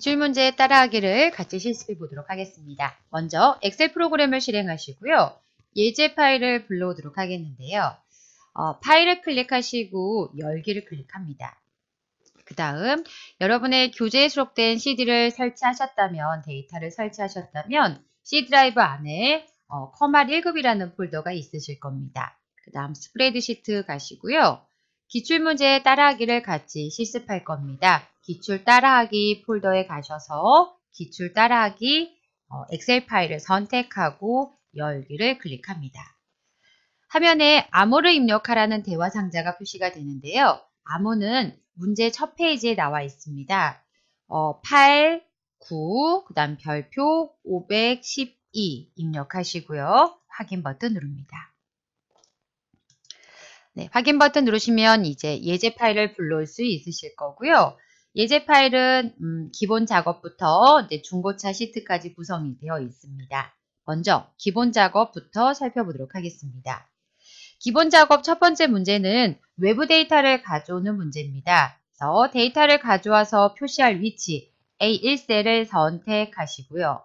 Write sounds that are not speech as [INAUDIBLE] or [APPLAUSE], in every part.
기출문제 따라하기를 같이 실습해 보도록 하겠습니다. 먼저 엑셀 프로그램을 실행하시고요. 예제 파일을 불러오도록 하겠는데요. 어, 파일을 클릭하시고 열기를 클릭합니다. 그 다음 여러분의 교재에 수록된 CD를 설치하셨다면 데이터를 설치하셨다면 C 드라이브 안에 어, 커말 1급이라는 폴더가 있으실 겁니다. 그 다음 스프레드시트 가시고요. 기출문제 따라하기를 같이 실습할 겁니다. 기출 따라하기 폴더에 가셔서 기출 따라하기 어, 엑셀 파일을 선택하고 열기를 클릭합니다. 화면에 암호를 입력하라는 대화 상자가 표시가 되는데요. 암호는 문제 첫 페이지에 나와 있습니다. 어, 8, 9, 그 다음 별표 512 입력하시고요. 확인 버튼 누릅니다. 네, 확인 버튼 누르시면 이제 예제 파일을 불러올 수 있으실 거고요. 예제 파일은 음, 기본 작업부터 이제 중고차 시트까지 구성이 되어 있습니다. 먼저 기본 작업부터 살펴보도록 하겠습니다. 기본 작업 첫 번째 문제는 외부 데이터를 가져오는 문제입니다. 그래서 데이터를 가져와서 표시할 위치 A1셀을 선택하시고요.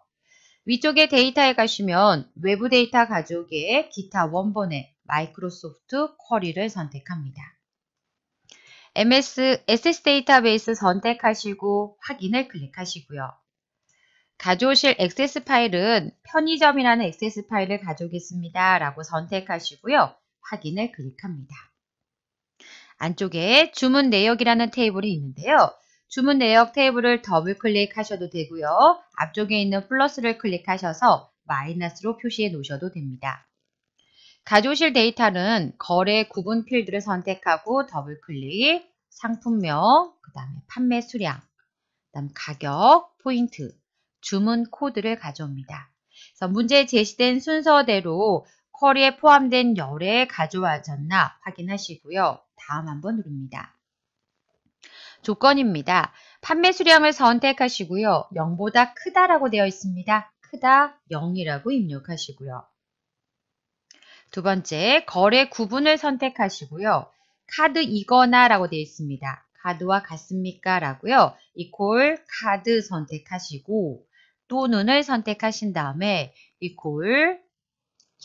위쪽에 데이터에 가시면 외부 데이터 가져오기에 기타 원본에 마이크로소프트 쿼리를 선택합니다. MS, SS 데이터베이스 선택하시고 확인을 클릭하시고요. 가져오실 액세스 파일은 편의점이라는 액세스 파일을 가져오겠습니다. 라고 선택하시고요. 확인을 클릭합니다. 안쪽에 주문 내역이라는 테이블이 있는데요. 주문 내역 테이블을 더블 클릭하셔도 되고요. 앞쪽에 있는 플러스를 클릭하셔서 마이너스로 표시해 놓으셔도 됩니다. 가져오실 데이터는 거래 구분 필드를 선택하고 더블클릭, 상품명, 그 다음에 판매 수량, 그 다음 가격, 포인트, 주문 코드를 가져옵니다. 그래서 문제에 제시된 순서대로 쿼리에 포함된 열에 가져와졌나 확인하시고요. 다음 한번 누릅니다. 조건입니다. 판매 수량을 선택하시고요. 0보다 크다라고 되어 있습니다. 크다 0이라고 입력하시고요. 두 번째, 거래 구분을 선택하시고요. 카드이거나 라고 되어 있습니다. 카드와 같습니까? 라고요. 이퀄 카드 선택하시고 또는을 선택하신 다음에 이퀄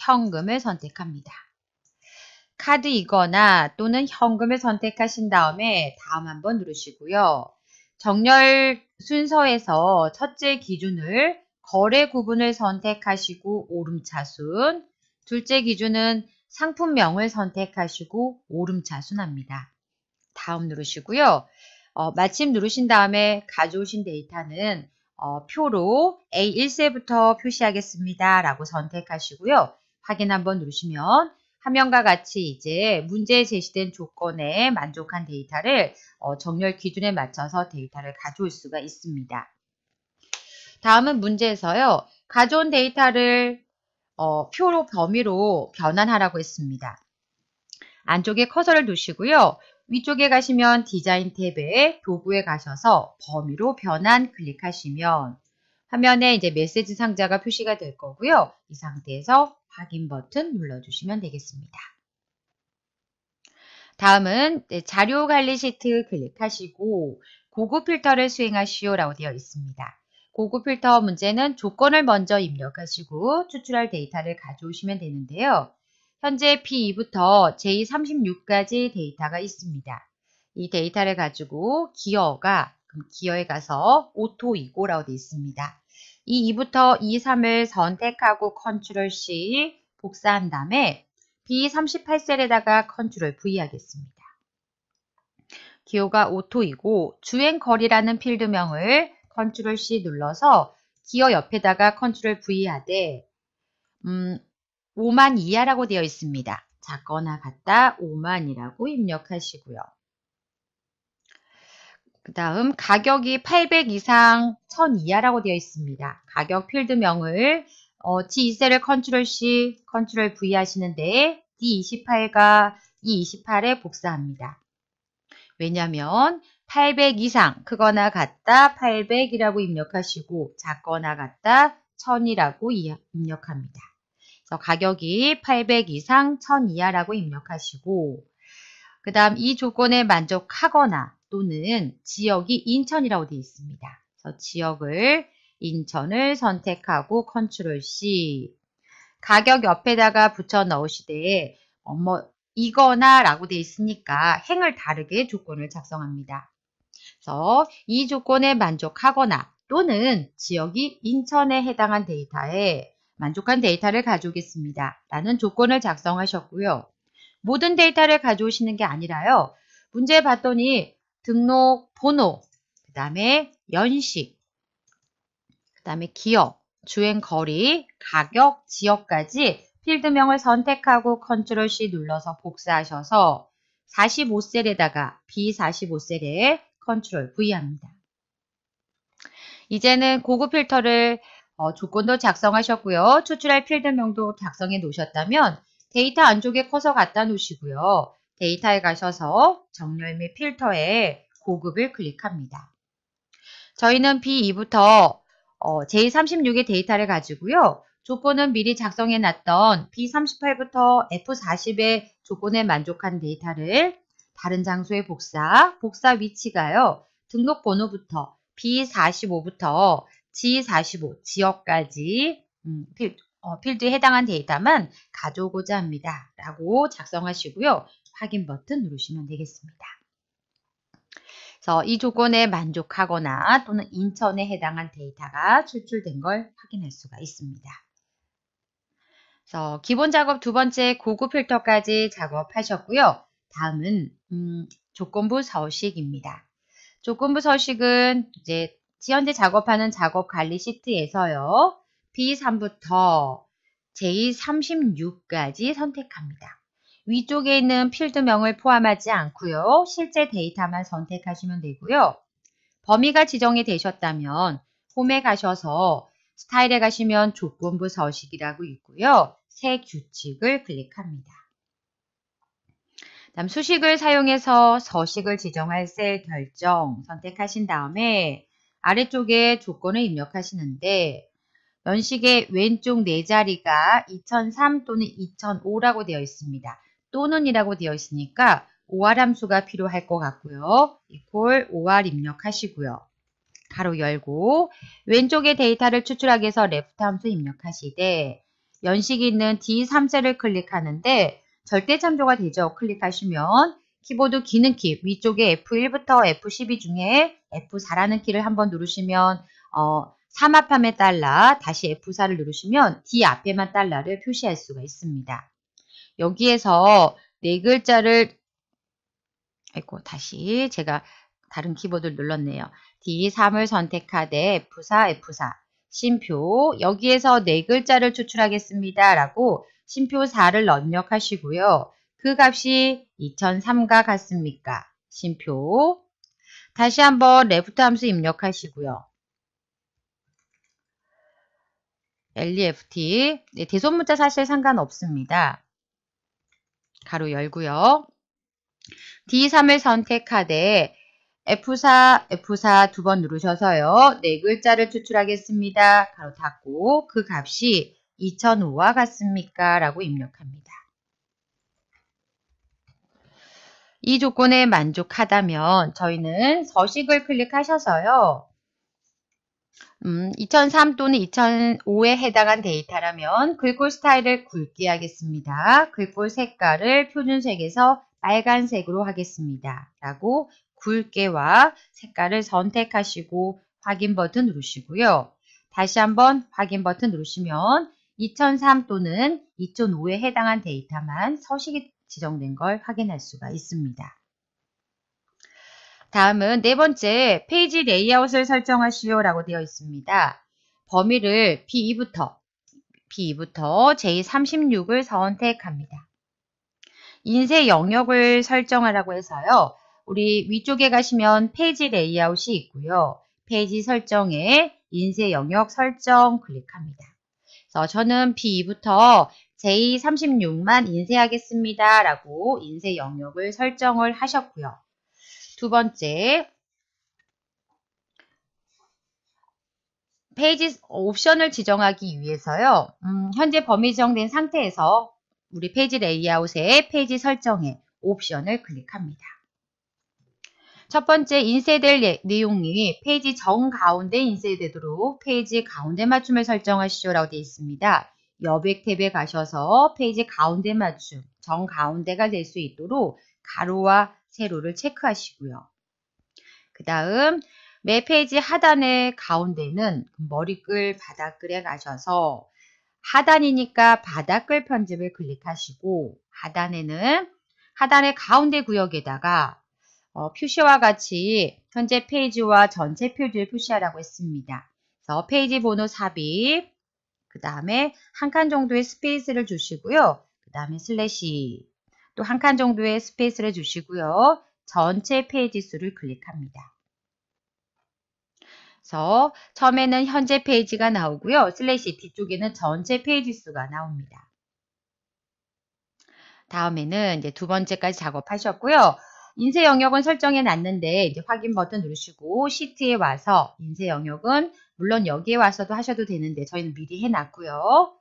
현금을 선택합니다. 카드이거나 또는 현금을 선택하신 다음에 다음 한번 누르시고요. 정렬 순서에서 첫째 기준을 거래 구분을 선택하시고 오름차순, 둘째 기준은 상품명을 선택하시고 오름차순합니다. 다음 누르시고요. 어, 마침 누르신 다음에 가져오신 데이터는 어, 표로 A1세부터 표시하겠습니다. 라고 선택하시고요. 확인 한번 누르시면 화면과 같이 이제 문제에 제시된 조건에 만족한 데이터를 어, 정렬 기준에 맞춰서 데이터를 가져올 수가 있습니다. 다음은 문제에서요. 가져온 데이터를 어, 표로 범위로 변환하라고 했습니다. 안쪽에 커서를 두시고요. 위쪽에 가시면 디자인 탭에 도구에 가셔서 범위로 변환 클릭하시면 화면에 이제 메시지 상자가 표시가 될 거고요. 이 상태에서 확인 버튼 눌러주시면 되겠습니다. 다음은 자료 관리 시트 클릭하시고 고급 필터를 수행하시오 라고 되어 있습니다. 고급 필터 문제는 조건을 먼저 입력하시고 추출할 데이터를 가져오시면 되는데요. 현재 P2부터 J36까지 데이터가 있습니다. 이 데이터를 가지고 기어가 기어에 가서 오토 이고라고 되어 있습니다. 이 2부터 2, 3을 선택하고 컨트롤 C 복사한 다음에 B38셀에다가 컨트롤 V 하겠습니다. 기호가 오토이고 주행거리라는 필드명을 컨트롤 C 눌러서 기어 옆에다가 컨트롤 V 하되 음, 5만 이하라고 되어 있습니다. 작거나 같다 5만이라고 입력하시고요. 그 다음 가격이 800 이상 1000 이하라고 되어 있습니다. 가격 필드명을 어, D2셀을 컨트롤 C, 컨트롤 V 하시는데 D28과 E28에 복사합니다. 왜냐하면 800 이상 그거나 같다 800이라고 입력하시고 작거나 같다 1000이라고 입력합니다. 그래서 가격이 800 이상 1000 이하라고 입력하시고 그 다음 이 조건에 만족하거나 또는 지역이 인천이라고 되어 있습니다. 그래서 지역을 인천을 선택하고 컨트롤 C 가격 옆에다가 붙여 넣으시되 뭐, 뭐 이거나 라고 되어 있으니까 행을 다르게 조건을 작성합니다. 그래서 이 조건에 만족하거나 또는 지역이 인천에 해당한 데이터에 만족한 데이터를 가져오겠습니다. 라는 조건을 작성하셨고요. 모든 데이터를 가져오시는 게 아니라요. 문제 봤더니 등록 번호, 그 다음에 연식, 그 다음에 기업, 주행 거리, 가격, 지역까지 필드명을 선택하고 컨트롤 C 눌러서 복사하셔서 45셀에다가 B45셀에 컨트롤 V 합니다. 이제는 고급 필터를 어, 조건도 작성하셨고요. 추출할 필드명도 작성해 놓으셨다면 데이터 안쪽에 커서 갖다 놓으시고요. 데이터에 가셔서 정렬 및 필터에 고급을 클릭합니다. 저희는 B2부터 어, J36의 데이터를 가지고요. 조건은 미리 작성해 놨던 B38부터 F40의 조건에 만족한 데이터를 다른 장소의 복사, 복사 위치가요. 등록번호부터 B45부터 G45 지역까지 음, 필, 어, 필드에 해당한 데이터만 가져오고자 합니다. 라고 작성하시고요. 확인 버튼 누르시면 되겠습니다. 그래서 이 조건에 만족하거나 또는 인천에 해당한 데이터가 출출된 걸 확인할 수가 있습니다. 그래서 기본 작업 두 번째 고급 필터까지 작업하셨고요. 다음은 음, 조건부 서식입니다. 조건부 서식은 이제 현재 작업하는 작업 관리 시트에서요. B3부터 J36까지 선택합니다. 위쪽에 있는 필드명을 포함하지 않고요. 실제 데이터만 선택하시면 되고요. 범위가 지정이 되셨다면 홈에 가셔서 스타일에 가시면 조건부 서식이라고 있고요. 새 규칙을 클릭합니다. 다음 수식을 사용해서 서식을 지정할 셀 결정 선택하신 다음에 아래쪽에 조건을 입력하시는데 연식의 왼쪽 네 자리가 2003 또는 2005라고 되어 있습니다. 또는이라고 되어 있으니까 5 r 함수가 필요할 것 같고요. equal OR 입력하시고요. 가로 열고 왼쪽에 데이터를 추출하기 위해서 left 함수 입력하시되 연식이 있는 D3셀을 클릭하는데 절대 참조가 되죠. 클릭하시면 키보드 기능키 위쪽에 F1부터 F12 중에 F4라는 키를 한번 누르시면 어, 삼합함에 달라 다시 F4를 누르시면 D 앞에만 달라를 표시할 수가 있습니다. 여기에서 네 글자를 아이고 다시 제가 다른 키보드를 눌렀네요. D3을 선택하되 F4, F4 심표 여기에서 네 글자를 추출하겠습니다. 라고 심표 4를 넣력하시고요. 그 값이 2003과 같습니까? 심표 다시 한번 레프트 함수 입력하시고요. LEFT 네, 대소문자 사실 상관없습니다. 가로 열고요. D3을 선택하되 F4, F4 두 번 누르셔서요. 네 글자를 추출하겠습니다. 가로 닫고 그 값이 2005와 같습니까? 라고 입력합니다. 이 조건에 만족하다면 저희는 서식을 클릭하셔서요. 음, 2003 또는 2005에 해당한 데이터라면 글꼴 스타일을 굵게 하겠습니다. 글꼴 색깔을 표준색에서 빨간색으로 하겠습니다. 라고 굵게와 색깔을 선택하시고 확인 버튼 누르시고요. 다시 한번 확인 버튼 누르시면 2003 또는 2005에 해당한 데이터만 서식이 지정된 걸 확인할 수가 있습니다. 다음은 네 번째 페이지 레이아웃을 설정하시오 라고 되어 있습니다. 범위를 B2부터 B2부터 J36을 선택합니다. 인쇄 영역을 설정하라고 해서요. 우리 위쪽에 가시면 페이지 레이아웃이 있고요. 페이지 설정에 인쇄 영역 설정 클릭합니다. 그래서 저는 b 부터 J36만 인쇄하겠습니다. 라고 인쇄 영역을 설정을 하셨고요. 두 번째, 페이지 옵션을 지정하기 위해서요. 음, 현재 범위 지정된 상태에서 우리 페이지 레이아웃의 페이지 설정에 옵션을 클릭합니다. 첫 번째 인쇄될 예, 내용이 페이지 정 가운데 인쇄되도록 페이지 가운데 맞춤을 설정하시오 라고 되어 있습니다. 여백 탭에 가셔서 페이지 가운데 맞춤, 정 가운데가 될 수 있도록 가로와 세로를 체크하시고요. 그 다음 매 페이지 하단의 가운데는 머리글, 바닥글에 가셔서 하단이니까 바닥글 편집을 클릭하시고 하단에는 하단의 가운데 구역에다가 어, 표시와 같이 현재 페이지와 전체 표지를 표시하라고 했습니다. 그래서 페이지 번호 삽입, 그 다음에 한 칸 정도의 스페이스를 주시고요. 그 다음에 슬래시, 또 한 칸 정도의 스페이스를 주시고요. 전체 페이지 수를 클릭합니다. 그래서 처음에는 현재 페이지가 나오고요. 슬래시 뒤쪽에는 전체 페이지 수가 나옵니다. 다음에는 이제 두 번째까지 작업하셨고요. 인쇄 영역은 설정해 놨는데 이제 확인 버튼 누르시고 시트에 와서 인쇄 영역은 물론 여기에 와서도 하셔도 되는데 저희는 미리 해놨고요.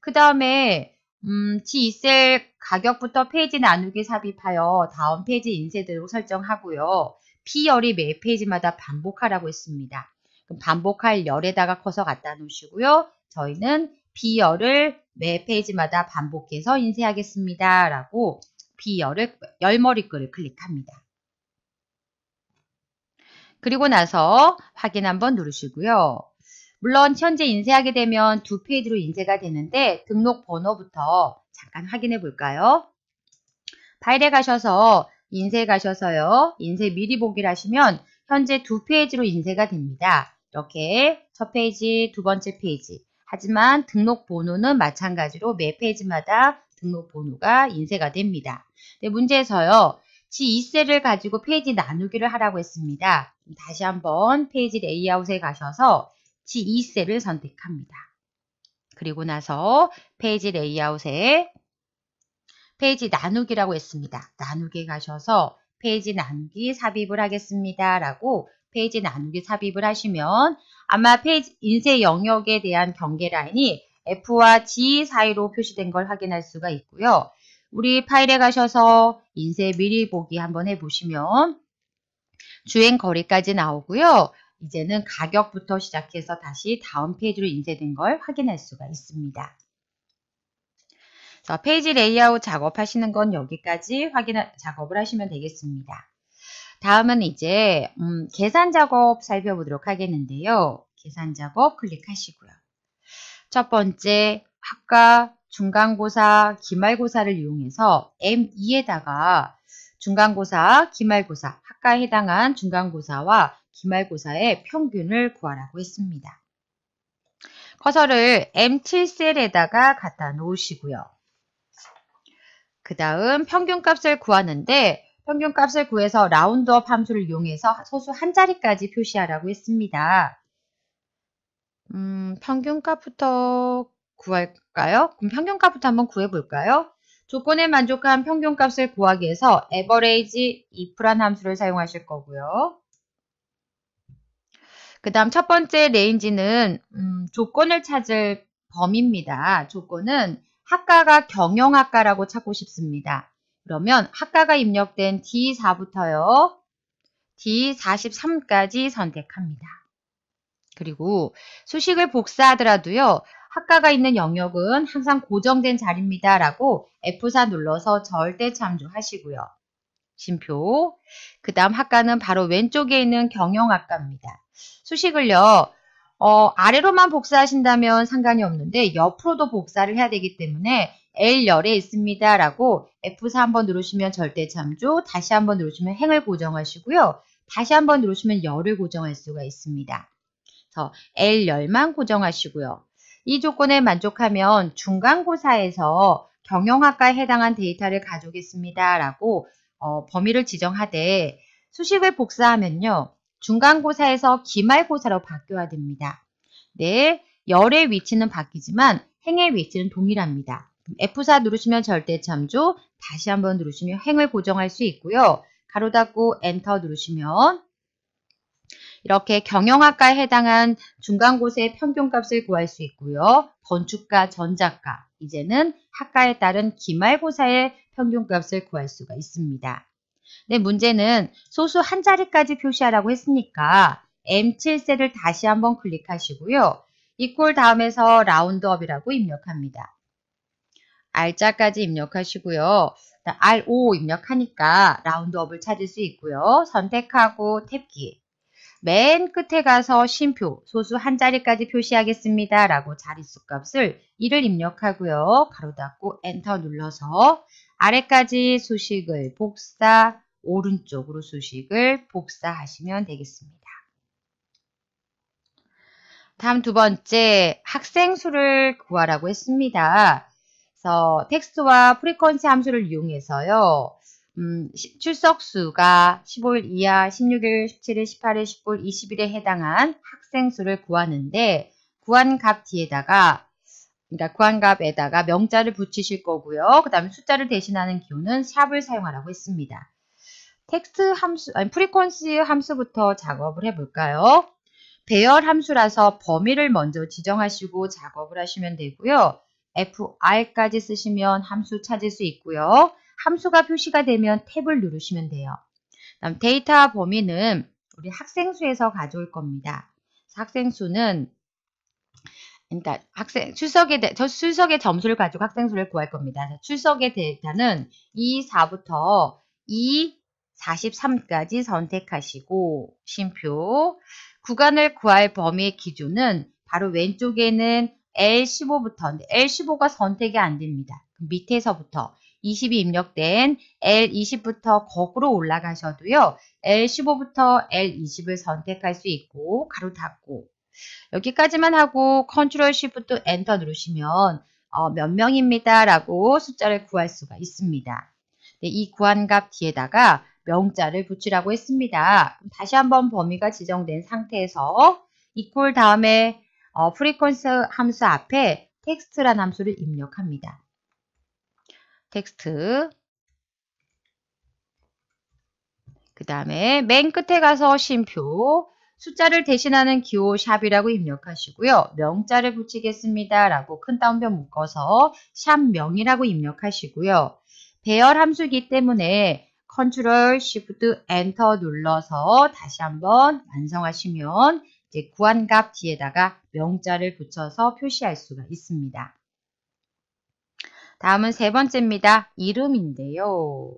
그 다음에 음, g 셀 가격부터 페이지 나누기 삽입하여 다음 페이지 인쇄대로 설정하고요. P열이 매 페이지마다 반복하라고 했습니다. 그럼 반복할 열에다가 커서 갖다 놓으시고요. 저희는 B열을 매 페이지마다 반복해서 인쇄하겠습니다. 라고 비열을 열머리글을 클릭합니다. 그리고 나서 확인 한번 누르시고요. 물론 현재 인쇄하게 되면 두 페이지로 인쇄가 되는데 등록 번호부터 잠깐 확인해 볼까요? 파일에 가셔서 인쇄 가셔서요. 인쇄 미리 보기를 하시면 현재 두 페이지로 인쇄가 됩니다. 이렇게 첫 페이지, 두 번째 페이지. 하지만 등록 번호는 마찬가지로 매 페이지마다 등록 번호가 인쇄가 됩니다. 네, 문제에서요. G2셀을 가지고 페이지 나누기를 하라고 했습니다. 다시 한번 페이지 레이아웃에 가셔서 G2셀을 선택합니다. 그리고 나서 페이지 레이아웃에 페이지 나누기라고 했습니다. 나누기에 가셔서 페이지 나누기 삽입을 하겠습니다. 라고 페이지 나누기 삽입을 하시면 아마 페이지 인쇄 영역에 대한 경계 라인이 F와 G 사이로 표시된 걸 확인할 수가 있고요. 우리 파일에 가셔서 인쇄 미리 보기 한번 해보시면 주행 거리까지 나오고요. 이제는 가격부터 시작해서 다시 다음 페이지로 인쇄된 걸 확인할 수가 있습니다. 자, 페이지 레이아웃 작업하시는 건 여기까지 확인 작업을 하시면 되겠습니다. 다음은 이제 음, 계산 작업 살펴보도록 하겠는데요. 계산 작업 클릭하시고요. 첫 번째, 학과, 중간고사, 기말고사를 이용해서 M2에다가 중간고사, 기말고사, 학과에 해당한 중간고사와 기말고사의 평균을 구하라고 했습니다. 커서를 M7셀에다가 갖다 놓으시고요. 그 다음 평균값을 구하는데 평균값을 구해서 라운드업 함수를 이용해서 소수 한 자리까지 표시하라고 했습니다. 음, 평균값부터 구할까요? 그럼 평균값부터 한번 구해볼까요? 조건에 만족한 평균값을 구하기 위해서 average if란 함수를 사용하실 거고요. 그 다음 첫 번째 레인지는 음, 조건을 찾을 범위입니다. 조건은 학과가 경영학과라고 찾고 싶습니다. 그러면 학과가 입력된 D4부터요. D43까지 선택합니다. 그리고 수식을 복사하더라도요. 학과가 있는 영역은 항상 고정된 자리입니다. 라고 F4 눌러서 절대 참조하시고요. 심표. 그 다음 학과는 바로 왼쪽에 있는 경영학과입니다. 수식을요. 어, 아래로만 복사하신다면 상관이 없는데 옆으로도 복사를 해야 되기 때문에 L열에 있습니다. 라고 F4 한번 누르시면 절대 참조, 다시 한번 누르시면 행을 고정하시고요. 다시 한번 누르시면 열을 고정할 수가 있습니다. l 열만 고정하시고요. 이 조건에 만족하면 중간고사에서 경영학과에 해당한 데이터를 가져오겠습니다. 라고 어, 범위를 지정하되 수식을 복사하면요. 중간고사에서 기말고사로 바뀌어야 됩니다. 네, 열의 위치는 바뀌지만 행의 위치는 동일합니다. F4 누르시면 절대참조, 다시 한번 누르시면 행을 고정할 수 있고요. 가로 닫고 엔터 누르시면 이렇게 경영학과에 해당한 중간고사의 평균값을 구할 수 있고요. 건축과, 전자과 이제는 학과에 따른 기말고사의 평균값을 구할 수가 있습니다. 네, 문제는 소수 한 자리까지 표시하라고 했으니까 M7셀을 다시 한번 클릭하시고요. 이퀄 다음에서 라운드업이라고 입력합니다. R자까지 입력하시고요. R5 입력하니까 라운드업을 찾을 수 있고요. 선택하고 탭키 맨 끝에 가서 쉼표, 소수 한 자리까지 표시하겠습니다. 라고 자릿수 값을 1을 입력하고요. 가로 닫고 엔터 눌러서 아래까지 수식을 복사, 오른쪽으로 수식을 복사하시면 되겠습니다. 다음 두 번째 학생 수를 구하라고 했습니다. 그래서 텍스트와 프리퀀시 함수를 이용해서요. 음, 출석수가 15일 이하 16일, 17일, 18일, 19일, 20일에 해당한 학생 수를 구하는데 구한값 뒤에다가 그러니까 구한값에다가 명자를 붙이실 거고요. 그 다음에 숫자를 대신하는 기호는 샵을 사용하라고 했습니다. 텍스트 함수, 아니 프리퀀시 함수부터 작업을 해볼까요? 배열 함수라서 범위를 먼저 지정하시고 작업을 하시면 되고요. FR까지 쓰시면 함수 찾을 수 있고요. 함수가 표시가 되면 탭을 누르시면 돼요. 다음 데이터 범위는 우리 학생 수에서 가져올 겁니다. 학생 수는 그러니까 학생 출석에 저 출석의 점수를 가지고 학생 수를 구할 겁니다. 출석의 데이터는 2, 4부터 2, 43까지 선택하시고 심표 구간을 구할 범위의 기준은 바로 왼쪽에는 L15부터 L15가 선택이 안 됩니다. 밑에서부터 20이 입력된 L20부터 거꾸로 올라가셔도요. L15부터 L20을 선택할 수 있고 가로 닫고 여기까지만 하고 컨트롤 쉬프트 엔터 누르시면 어, 몇 명입니다 라고 숫자를 구할 수가 있습니다. 네, 이 구한값 뒤에다가 명자를 붙이라고 했습니다. 다시 한번 범위가 지정된 상태에서 이퀄 다음에 어, e 리퀀스 함수 앞에 t 텍스트란 함수를 입력합니다. 텍스트 그 다음에 맨 끝에 가서 쉼표 숫자를 대신하는 기호 샵이라고 입력하시고요. 명자를 붙이겠습니다. 라고 큰 따옴표 묶어서 샵 명이라고 입력하시고요. 배열 함수이기 때문에 컨트롤 시프트 엔터 눌러서 다시 한번 완성하시면 이제 구한값 뒤에다가 명자를 붙여서 표시할 수가 있습니다. 다음은 세 번째입니다. 이름인데요.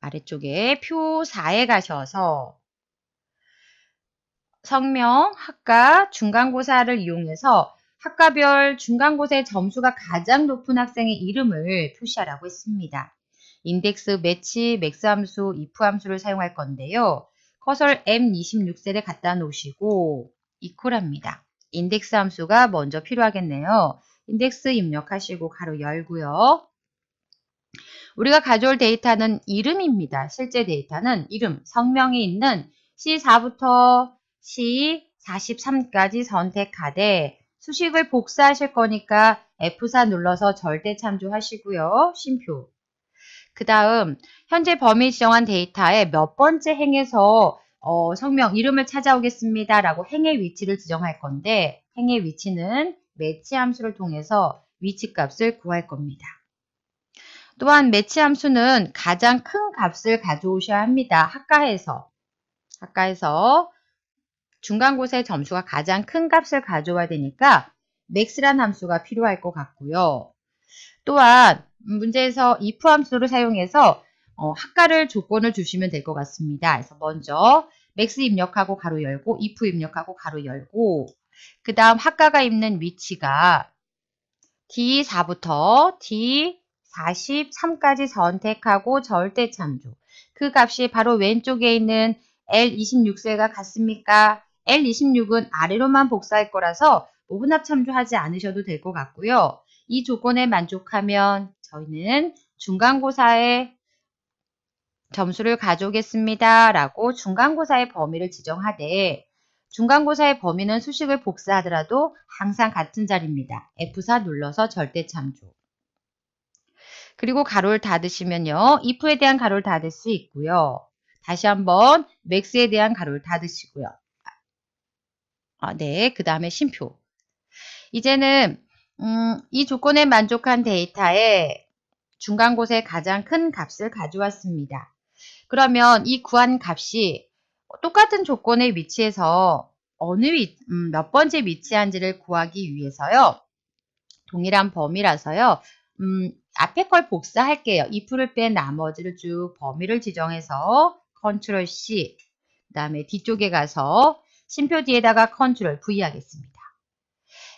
아래쪽에 표 4에 가셔서 성명, 학과, 중간고사를 이용해서 학과별 중간고사의 점수가 가장 높은 학생의 이름을 표시하라고 했습니다. 인덱스, 매치, 맥스함수, if함수를 사용할 건데요. 커서를 M26셀에 갖다 놓으시고 이퀄합니다. 인덱스 함수가 먼저 필요하겠네요. 인덱스 입력하시고 가로 열고요. 우리가 가져올 데이터는 이름입니다. 실제 데이터는 이름, 성명이 있는 C4부터 C43까지 선택하되 수식을 복사하실 거니까 F4 눌러서 절대 참조하시고요. 쉼표. 그 다음 현재 범위 지정한 데이터의 몇 번째 행에서 어, 성명 이름을 찾아오겠습니다 라고 행의 위치를 지정할 건데 행의 위치는 매치 함수를 통해서 위치값을 구할 겁니다. 또한 매치 함수는 가장 큰 값을 가져오셔야 합니다. 학과에서 학과에서 중간고사의 점수가 가장 큰 값을 가져와야 되니까 맥스 x 란 함수가 필요할 것 같고요. 또한 문제에서 if 함수를 사용해서 어, 학과를 조건을 주시면 될 것 같습니다. 그래서 먼저 맥스 입력하고 가로 열고 if 입력하고 가로 열고 그 다음 학과가 있는 위치가 D4부터 D43까지 선택하고 절대 참조. 그 값이 바로 왼쪽에 있는 L26세가 같습니까? L26은 아래로만 복사할 거라서 오분합 참조하지 않으셔도 될 것 같고요. 이 조건에 만족하면 저희는 중간고사에 점수를 가져오겠습니다. 라고 중간고사의 범위를 지정하되 중간고사의 범위는 수식을 복사하더라도 항상 같은 자리입니다. F4 눌러서 절대 참조. 그리고 가로를 닫으시면요. if에 대한 가로를 닫을 수 있고요. 다시 한번 max에 대한 가로를 닫으시고요. 아, 네, 그 다음에 심표. 이제는 음, 이 조건에 만족한 데이터에 중간곳에 가장 큰 값을 가져왔습니다. 그러면 이 구한 값이 똑같은 조건의 위치에서 어느 위, 음, 몇 번째 위치한지를 구하기 위해서요. 동일한 범위라서요. 음, 앞에 걸 복사할게요. if를 뺀 나머지를 쭉 범위를 지정해서 컨트롤 C 그 다음에 뒤쪽에 가서 심표 뒤에다가 컨트롤 V 하겠습니다.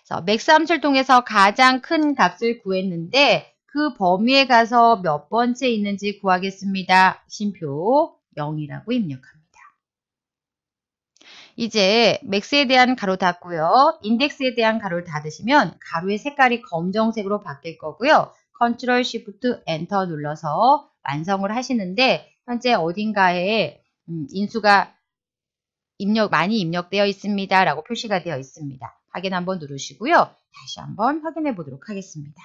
그래서 맥스함수를 통해서 가장 큰 값을 구했는데 그 범위에 가서 몇 번째 있는지 구하겠습니다. 심표 0이라고 입력합니다. 이제 맥스에 대한 가로 닫고요. 인덱스에 대한 가로를 닫으시면 가로의 색깔이 검정색으로 바뀔 거고요. 컨트롤 s 프트 엔터 눌러서 완성을 하시는데 현재 어딘가에 음, 인수가 입력 많이 입력되어 있습니다. 라고 표시가 되어 있습니다. 확인 한번 누르시고요. 다시 한번 확인해 보도록 하겠습니다.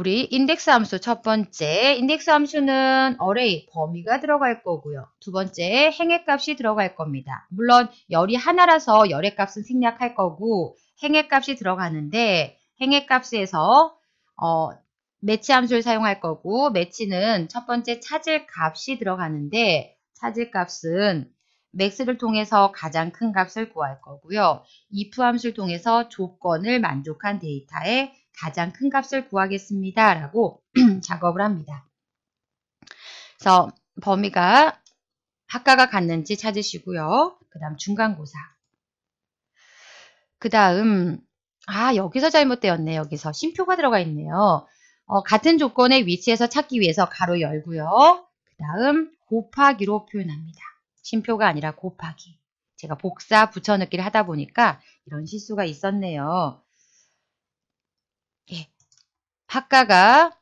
우리 인덱스 함수 첫 번째 인덱스 함수는 array 범위가 들어갈 거고요. 두 번째 행의값이 들어갈 겁니다. 물론 열이 하나라서 열의 값은 생략할 거고 행의값이 들어가는데 행의값에서 어, 매치 함수를 사용할 거고 매치는 첫 번째 찾을 값이 들어가는데 찾을 값은 맥스를 통해서 가장 큰 값을 구할 거고요. if 함수를 통해서 조건을 만족한 데이터에 가장 큰 값을 구하겠습니다. 라고 [CLEARS THROAT] 작업을 합니다. 그래서 범위가 학과가 갔는지 찾으시고요. 그 다음 중간고사. 그 다음 아 여기서 잘못되었네 여기서 심표가 들어가 있네요. 어, 같은 조건의 위치에서 찾기 위해서 가로 열고요. 그 다음 곱하기로 표현합니다. 심표가 아니라 곱하기. 제가 복사 붙여넣기를 하다 보니까 이런 실수가 있었네요. 학과가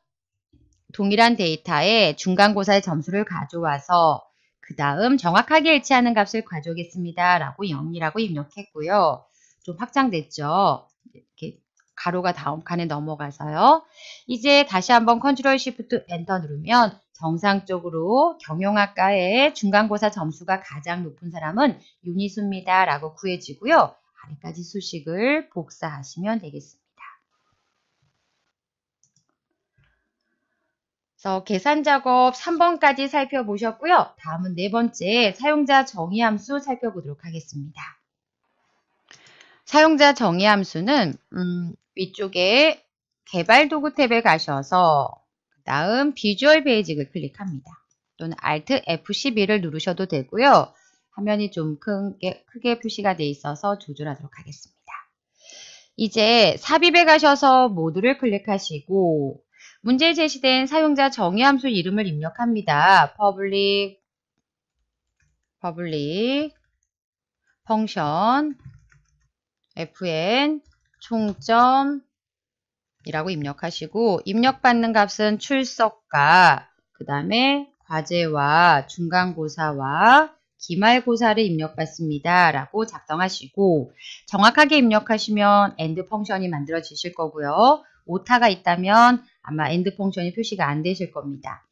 동일한 데이터에 중간고사의 점수를 가져와서 그 다음 정확하게 일치하는 값을 가져오겠습니다. 라고 0이라고 입력했고요. 좀 확장됐죠. 이렇게 가로가 다음 칸에 넘어가서요. 이제 다시 한번 컨트롤 쉬프트 엔터 누르면 정상적으로 경영학과의 중간고사 점수가 가장 높은 사람은 유니수입니다. 라고 구해지고요. 아래까지 수식을 복사하시면 되겠습니다. 그래서 계산 작업 3번까지 살펴보셨고요. 다음은 네 번째 사용자 정의 함수 살펴보도록 하겠습니다. 사용자 정의 함수는 음, 위쪽에 개발 도구 탭에 가셔서 그 다음 비주얼 베이직을 클릭합니다. 또는 Alt F12를 누르셔도 되고요. 화면이 좀 크게, 크게 표시가 되어 있어서 조절하도록 하겠습니다. 이제 삽입에 가셔서 모드를 클릭하시고 문제에 제시된 사용자 정의 함수 이름을 입력합니다. public public function fn 총점 이라고 입력하시고 입력받는 값은 출석과 그 다음에 과제와 중간고사와 기말고사를 입력받습니다. 라고 작성하시고 정확하게 입력하시면 AND 펑션이 만들어지실 거고요. 오타가 있다면 아마 엔드 d 펑션이 표시가 안 되실 겁니다.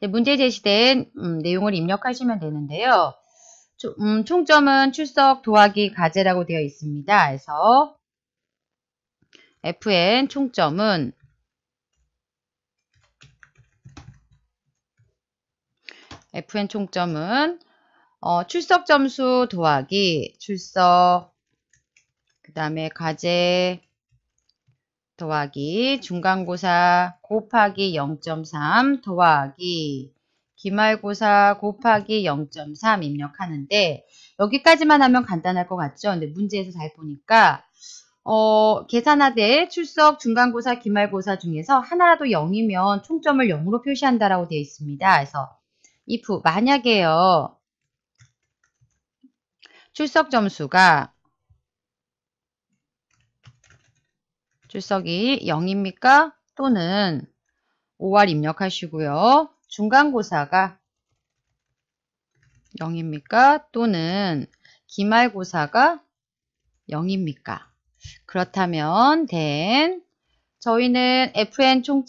네, 문제 제시된 음, 내용을 입력하시면 되는데요. 초, 음, 총점은 출석 도하기 과제라고 되어 있습니다. 그래서 fn 총점은 fn 총점은 어, 출석 점수 도하기 출석 그 다음에 과제 더하기 중간고사 곱하기 0.3 더하기 기말고사 곱하기 0.3 입력하는데 여기까지만 하면 간단할 것 같죠? 근데 문제에서 잘 보니까 어, 계산하되 출석, 중간고사, 기말고사 중에서 하나라도 0이면 총점을 0으로 표시한다라고 되어 있습니다. 그래서 if 만약에요. 출석 점수가 출석이 0입니까? 또는 5알 입력하시고요. 중간고사가 0입니까? 또는 기말고사가 0입니까? 그렇다면 된 저희는 FN 총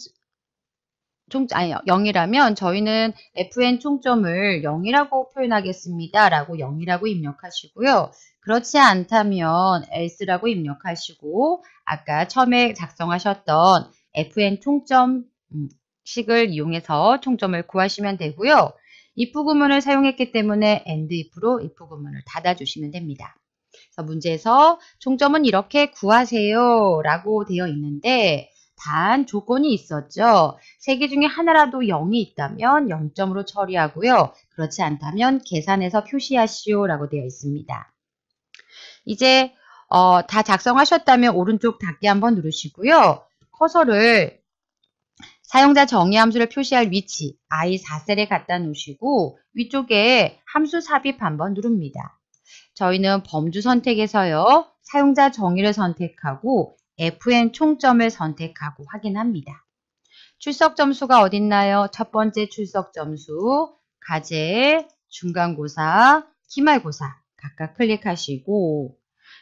총, 아니, 0이라면 저희는 fn 총점을 0이라고 표현하겠습니다. 라고 0이라고 입력하시고요. 그렇지 않다면 else라고 입력하시고 아까 처음에 작성하셨던 fn 총점 음, 식을 이용해서 총점을 구하시면 되고요. if 구문을 사용했기 때문에 and if로 if 구문을 닫아주시면 됩니다. 그래서 문제에서 총점은 이렇게 구하세요 라고 되어 있는데 단 조건이 있었죠. 세 개 중에 하나라도 0이 있다면 0점으로 처리하고요. 그렇지 않다면 계산해서 표시하시오라고 되어 있습니다. 이제 어, 다 작성하셨다면 오른쪽 닫기 한번 누르시고요. 커서를 사용자 정의 함수를 표시할 위치 I4셀에 갖다 놓으시고 위쪽에 함수 삽입 한번 누릅니다. 저희는 범주 선택에서요. 사용자 정의를 선택하고 FN 총점을 선택하고 확인합니다. 출석 점수가 어딨나요? 첫 번째 출석 점수, 가제, 중간고사, 기말고사 각각 클릭하시고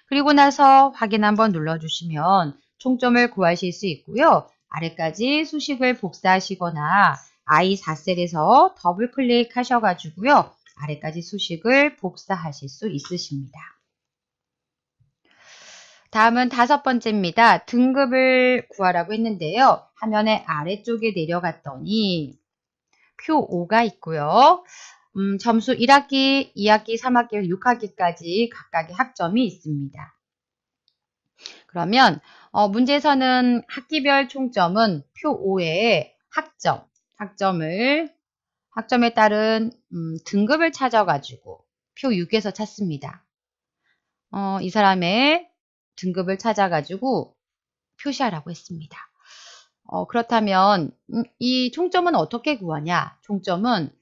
그리고 나서 확인 한번 눌러주시면 총점을 구하실 수 있고요. 아래까지 수식을 복사하시거나 I4셀에서 더블 클릭하셔가지고요. 아래까지 수식을 복사하실 수 있으십니다. 다음은 다섯 번째입니다. 등급을 구하라고 했는데요. 화면의 아래쪽에 내려갔더니 표 5가 있고요. 음, 점수 1학기, 2학기, 3학기, 6학기까지 각각의 학점이 있습니다. 그러면 어, 문제에서는 학기별 총점은 표 5의 학점, 학점을 학점에 따른 음, 등급을 찾아가지고 표 6에서 찾습니다. 어, 이 사람의 등급을 찾아가지고 표시하라고 했습니다. 어, 그렇다면 음, 이 총점은 어떻게 구하냐? 총점은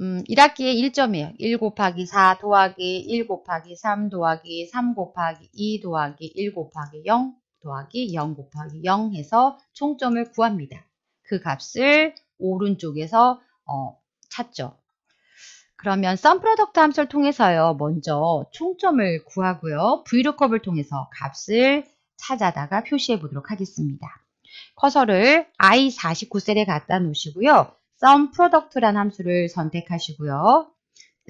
음, 1학기에 1점이에요. 1 곱하기 4 더하기 1 곱하기 3 더하기 3 곱하기 2 더하기 1 곱하기 0 더하기 0 곱하기 0 해서 총점을 구합니다. 그 값을 오른쪽에서 어, 찾죠. 그러면 썸프로덕트 함수를 통해서요. 먼저 총점을 구하고요. vlookup 통해서 값을 찾아다가 표시해 보도록 하겠습니다. 커서를 i49셀에 갖다 놓으시고요. 썸프로덕트란 함수를 선택하시고요.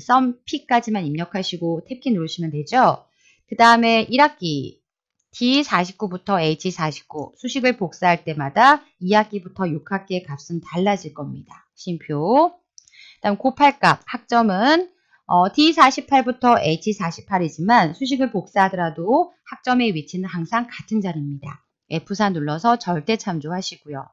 썸p까지만 입력하시고 탭키 누르시면 되죠. 그 다음에 1학기 D49부터 H49 수식을 복사할 때마다 2학기부터 6학기의 값은 달라질 겁니다. 심표 다음 곱할값 학점은 어, D48부터 H48이지만 수식을 복사하더라도 학점의 위치는 항상 같은 자리입니다. F4 눌러서 절대 참조하시고요.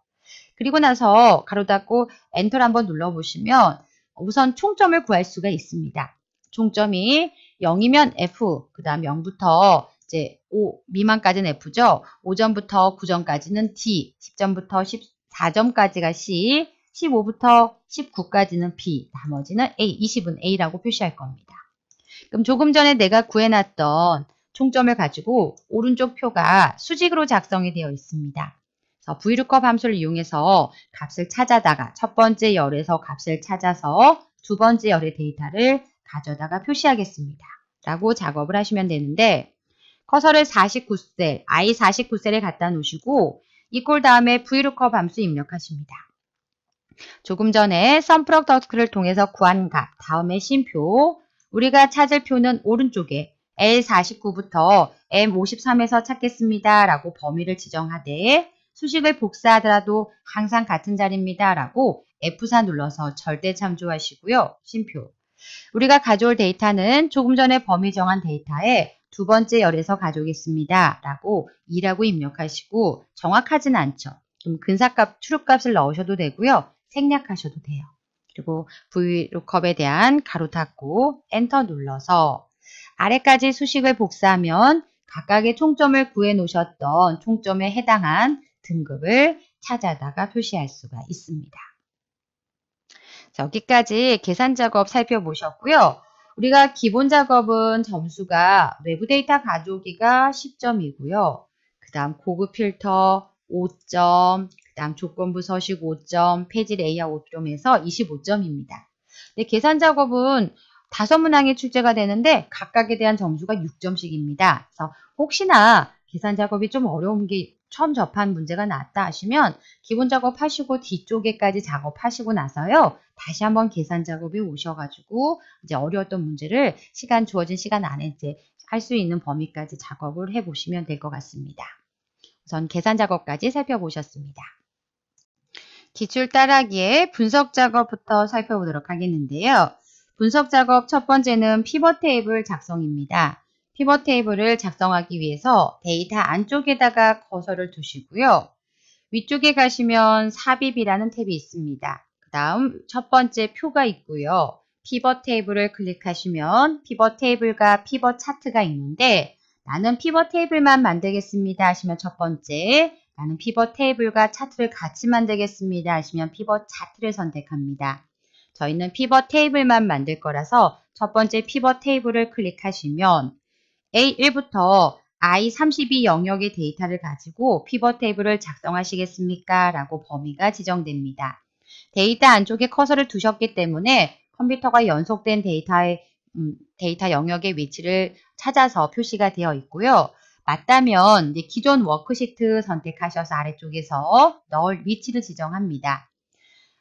그리고 나서 가로 닫고 엔터 를 한번 눌러보시면 우선 총점을 구할 수가 있습니다. 총점이 0이면 F, 그 다음 0부터 이제 5 미만까지는 F죠. 5점부터 9점까지는 D, 10점부터 14점까지가 C, 15부터 19까지는 B, 나머지는 A, 20은 A라고 표시할 겁니다. 그럼 조금 전에 내가 구해놨던 총점을 가지고 오른쪽 표가 수직으로 작성이 되어 있습니다. 그래서 VLOOKUP 함수를 이용해서 값을 찾아다가 첫 번째 열에서 값을 찾아서 두 번째 열의 데이터를 가져다가 표시하겠습니다. 라고 작업을 하시면 되는데 커서를 49셀, I49셀에 갖다 놓으시고 이꼴 다음에 VLOOKUP 함수 입력하십니다. 조금 전에 썸프럭 더스크를 통해서 구한 값, 다음에 신표, 우리가 찾을 표는 오른쪽에 L49부터 M53에서 찾겠습니다. 라고 범위를 지정하되 수식을 복사하더라도 항상 같은 자리입니다. 라고 F4 눌러서 절대 참조하시고요. 신표. 우리가 가져올 데이터는 조금 전에 범위 정한 데이터에 두 번째 열에서 가져오겠습니다. 라고 2라고 입력하시고 정확하진 않죠. 좀 근사값, 추룩값을 넣으셔도 되고요. 생략하셔도 돼요. 그리고 VLOOKUP에 대한 가로 닫고 엔터 눌러서 아래까지 수식을 복사하면 각각의 총점을 구해 놓으셨던 총점에 해당한 등급을 찾아다가 표시할 수가 있습니다. 자, 여기까지 계산 작업 살펴보셨고요. 우리가 기본 작업은 점수가 외부 데이터 가져오기가 10점이고요. 그 다음 고급 필터 5점, 다음 조건부 서식 5점, 페이지 레이아웃 5점에서 25점입니다. 네, 계산 작업은 다섯 문항에 출제가 되는데 각각에 대한 점수가 6점씩입니다. 그래서 혹시나 계산 작업이 좀 어려운 게 처음 접한 문제가 났다 하시면 기본 작업하시고 뒤쪽에까지 작업하시고 나서요. 다시 한번 계산 작업이 오셔가지고 이제 어려웠던 문제를 시간 주어진 시간 안에 이제 할 수 있는 범위까지 작업을 해보시면 될 것 같습니다. 우선 계산 작업까지 살펴보셨습니다. 기출 따라기의 분석 작업부터 살펴보도록 하겠는데요. 분석 작업 첫 번째는 피벗 테이블 작성입니다. 피벗 테이블을 작성하기 위해서 데이터 안쪽에다가 거서를 두시고요. 위쪽에 가시면 삽입이라는 탭이 있습니다. 그 다음 첫 번째 표가 있고요. 피벗 테이블을 클릭하시면 피벗 테이블과 피벗 차트가 있는데 나는 피벗 테이블만 만들겠습니다 하시면 첫 번째 나는 피벗 테이블과 차트를 같이 만들겠습니다 하시면 피벗 차트를 선택합니다. 저희는 피벗 테이블만 만들 거라서 첫 번째 피벗 테이블을 클릭하시면 A1부터 I32 영역의 데이터를 가지고 피벗 테이블을 작성하시겠습니까? 라고 범위가 지정됩니다. 데이터 안쪽에 커서를 두셨기 때문에 컴퓨터가 연속된 데이터의, 음, 데이터 영역의 위치를 찾아서 표시가 되어 있고요. 맞다면 이제 기존 워크시트 선택하셔서 아래쪽에서 넣을 위치를 지정합니다.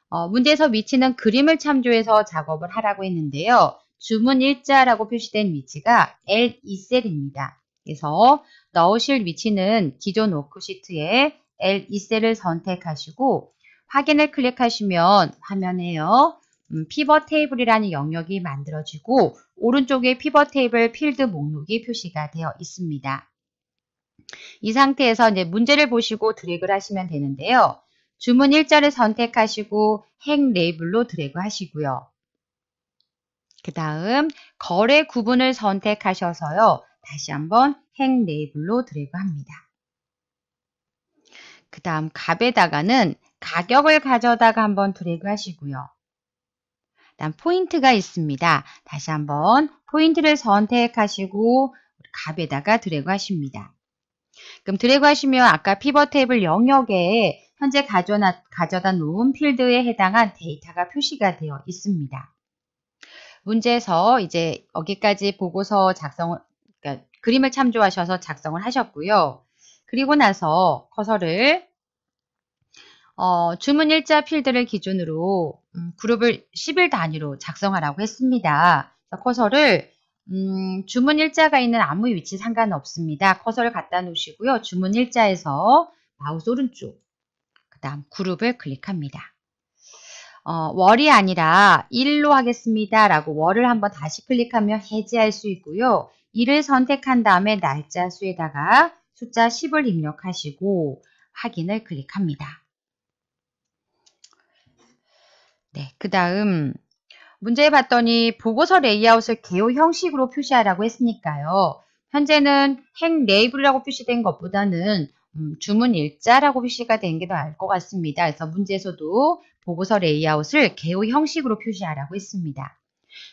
어, 문제에서 위치는 그림을 참조해서 작업을 하라고 했는데요. 주문 일자라고 표시된 위치가 L2셀입니다. E 그래서 넣으실 위치는 기존 워크시트에 L2셀을 e 선택하시고 확인을 클릭하시면 화면에요. 음, 피벗 테이블이라는 영역이 만들어지고 오른쪽에 피벗 테이블 필드 목록이 표시가 되어 있습니다. 이 상태에서 이제 문제를 보시고 드래그 하시면 되는데요. 주문 일자를 선택하시고 행 레이블로 드래그 하시고요. 그 다음 거래 구분을 선택하셔서요. 다시 한번 행 레이블로 드래그 합니다. 그 다음 값에다가는 가격을 가져다가 한번 드래그 하시고요. 그 다음 포인트가 있습니다. 다시 한번 포인트를 선택하시고 값에다가 드래그 하십니다. 그럼 드래그 하시면 아까 피벗 테이블 영역에 현재 가져다, 가져다 놓은 필드에 해당한 데이터가 표시가 되어 있습니다. 문제에서 이제 여기까지 보고서 작성을 그러니까 그림을 참조하셔서 작성을 하셨고요. 그리고 나서 커서를 어, 주문 일자 필드를 기준으로 음, 그룹을 10일 단위로 작성하라고 했습니다. 커서를 음, 주문 일자가 있는 아무 위치 상관없습니다. 커서를 갖다 놓으시고요. 주문 일자에서 마우스 오른쪽, 그 다음 그룹을 클릭합니다. 어, 월이 아니라 일로 하겠습니다. 라고 월을 한번 다시 클릭하면 해제할 수 있고요. 일을 선택한 다음에 날짜 수에다가 숫자 10을 입력하시고 확인을 클릭합니다. 네, 그 다음 문제에 봤더니 보고서 레이아웃을 개요 형식으로 표시하라고 했으니까요. 현재는 행 레이블이라고 표시된 것보다는 음, 주문 일자라고 표시가 된 게 더 알 것 같습니다. 그래서 문제에서도 보고서 레이아웃을 개요 형식으로 표시하라고 했습니다.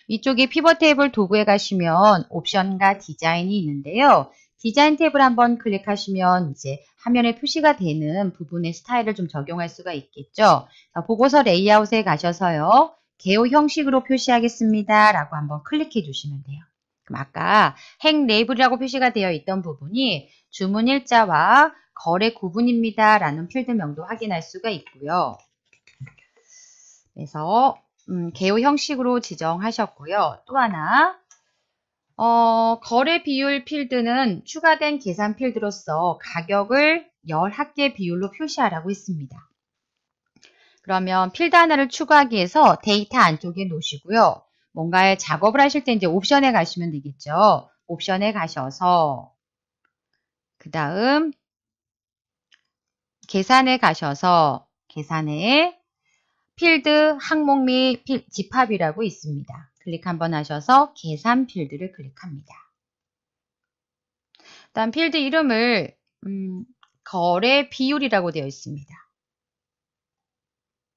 이쪽에 피벗 테이블 도구에 가시면 옵션과 디자인이 있는데요. 디자인 탭을 한번 클릭하시면 이제 화면에 표시가 되는 부분의 스타일을 좀 적용할 수가 있겠죠. 보고서 레이아웃에 가셔서요. 개요 형식으로 표시하겠습니다. 라고 한번 클릭해 주시면 돼요. 그럼 아까 행 레이블이라고 표시가 되어 있던 부분이 주문 일자와 거래 구분입니다. 라는 필드명도 확인할 수가 있고요. 그래서 음, 개요 형식으로 지정하셨고요. 또 하나 어, 거래 비율 필드는 추가된 계산 필드로서 가격을 열 합계 비율로 표시하라고 했습니다. 그러면 필드 하나를 추가하기 위해서 데이터 안쪽에 놓으시고요. 뭔가에 작업을 하실 때 이제 옵션에 가시면 되겠죠. 옵션에 가셔서 그 다음 계산에 가셔서 계산에 필드 항목 및 집합이라고 있습니다. 클릭 한번 하셔서 계산 필드를 클릭합니다. 그 다음 필드 이름을 음, 거래 비율이라고 되어 있습니다.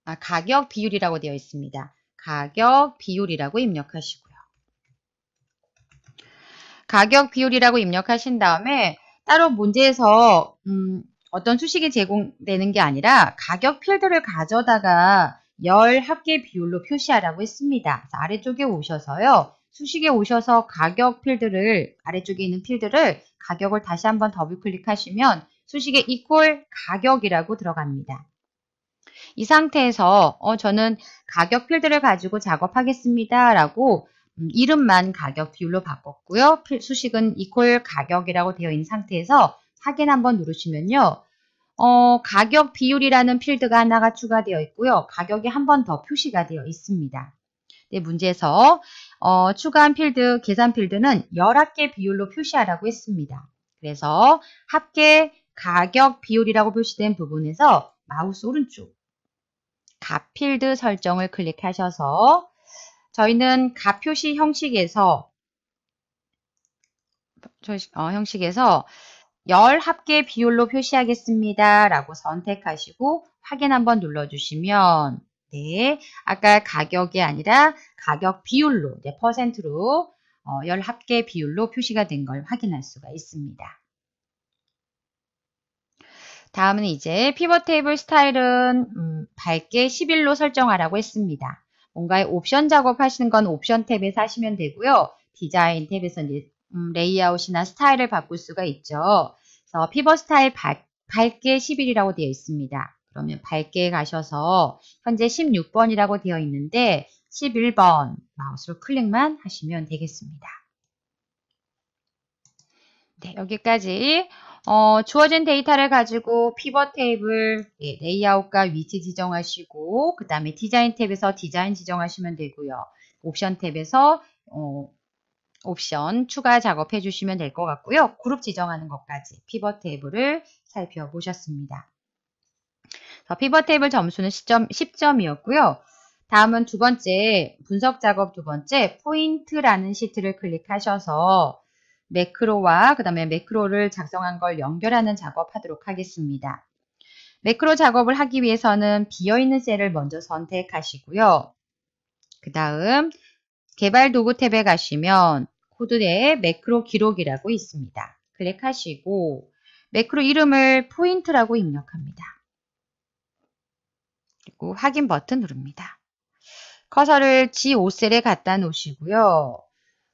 아, 가격 비율이라고 되어 있습니다. 가격 비율이라고 입력하시고요. 가격 비율이라고 입력하신 다음에 따로 문제에서 음, 어떤 수식이 제공되는 게 아니라 가격 필드를 가져다가 열 합계 비율로 표시하라고 했습니다. 아래쪽에 오셔서요. 수식에 오셔서 가격 필드를 아래쪽에 있는 필드를 가격을 다시 한번 더블 클릭하시면 수식에 equal 가격이라고 들어갑니다. 이 상태에서 어, 저는 가격 필드를 가지고 작업하겠습니다. 라고 음, 이름만 가격 비율로 바꿨고요. 수식은 이퀄 가격이라고 되어 있는 상태에서 확인 한번 누르시면요. 어, 가격 비율이라는 필드가 하나가 추가되어 있고요. 가격이 한 번 더 표시가 되어 있습니다. 네, 문제에서 어, 추가한 필드, 계산 필드는 11개 비율로 표시하라고 했습니다. 그래서 합계 가격 비율이라고 표시된 부분에서 마우스 오른쪽 가필드 설정을 클릭하셔서 저희는 가표시 형식에서 어, 형식에서 열 합계 비율로 표시하겠습니다. 라고 선택하시고 확인 한번 눌러주시면 네, 아까 가격이 아니라 가격 비율로, 네, 퍼센트로 어, 열 합계 비율로 표시가 된 걸 확인할 수가 있습니다. 다음은 이제 피벗 테이블 스타일은 음, 밝게 11로 설정하라고 했습니다. 뭔가의 옵션 작업하시는 건 옵션 탭에서 하시면 되고요. 디자인 탭에서 이제 음, 레이아웃이나 스타일을 바꿀 수가 있죠. 그래서 피벗 스타일 밝, 게 11이라고 되어 있습니다. 그러면 밝게 가셔서 현재 16번이라고 되어 있는데 11번 마우스로 클릭만 하시면 되겠습니다. 네, 여기까지 어, 주어진 데이터를 가지고 피벗 테이블 예, 레이아웃과 위치 지정하시고 그 다음에 디자인 탭에서 디자인 지정하시면 되고요. 옵션 탭에서 어, 옵션 추가 작업해 주시면 될 것 같고요. 그룹 지정하는 것까지 피벗 테이블을 살펴보셨습니다. 피벗 테이블 점수는 10점, 이었고요 다음은 두 번째 분석 작업 두 번째 포인트라는 시트를 클릭하셔서 매크로와 그 다음에 매크로를 작성한 걸 연결하는 작업 하도록 하겠습니다. 매크로 작업을 하기 위해서는 비어있는 셀을 먼저 선택하시고요. 그 다음 개발 도구 탭에 가시면 코드 내에 매크로 기록이라고 있습니다. 클릭하시고 매크로 이름을 포인트라고 입력합니다. 그리고 확인 버튼 누릅니다. 커서를 G5셀에 갖다 놓으시고요.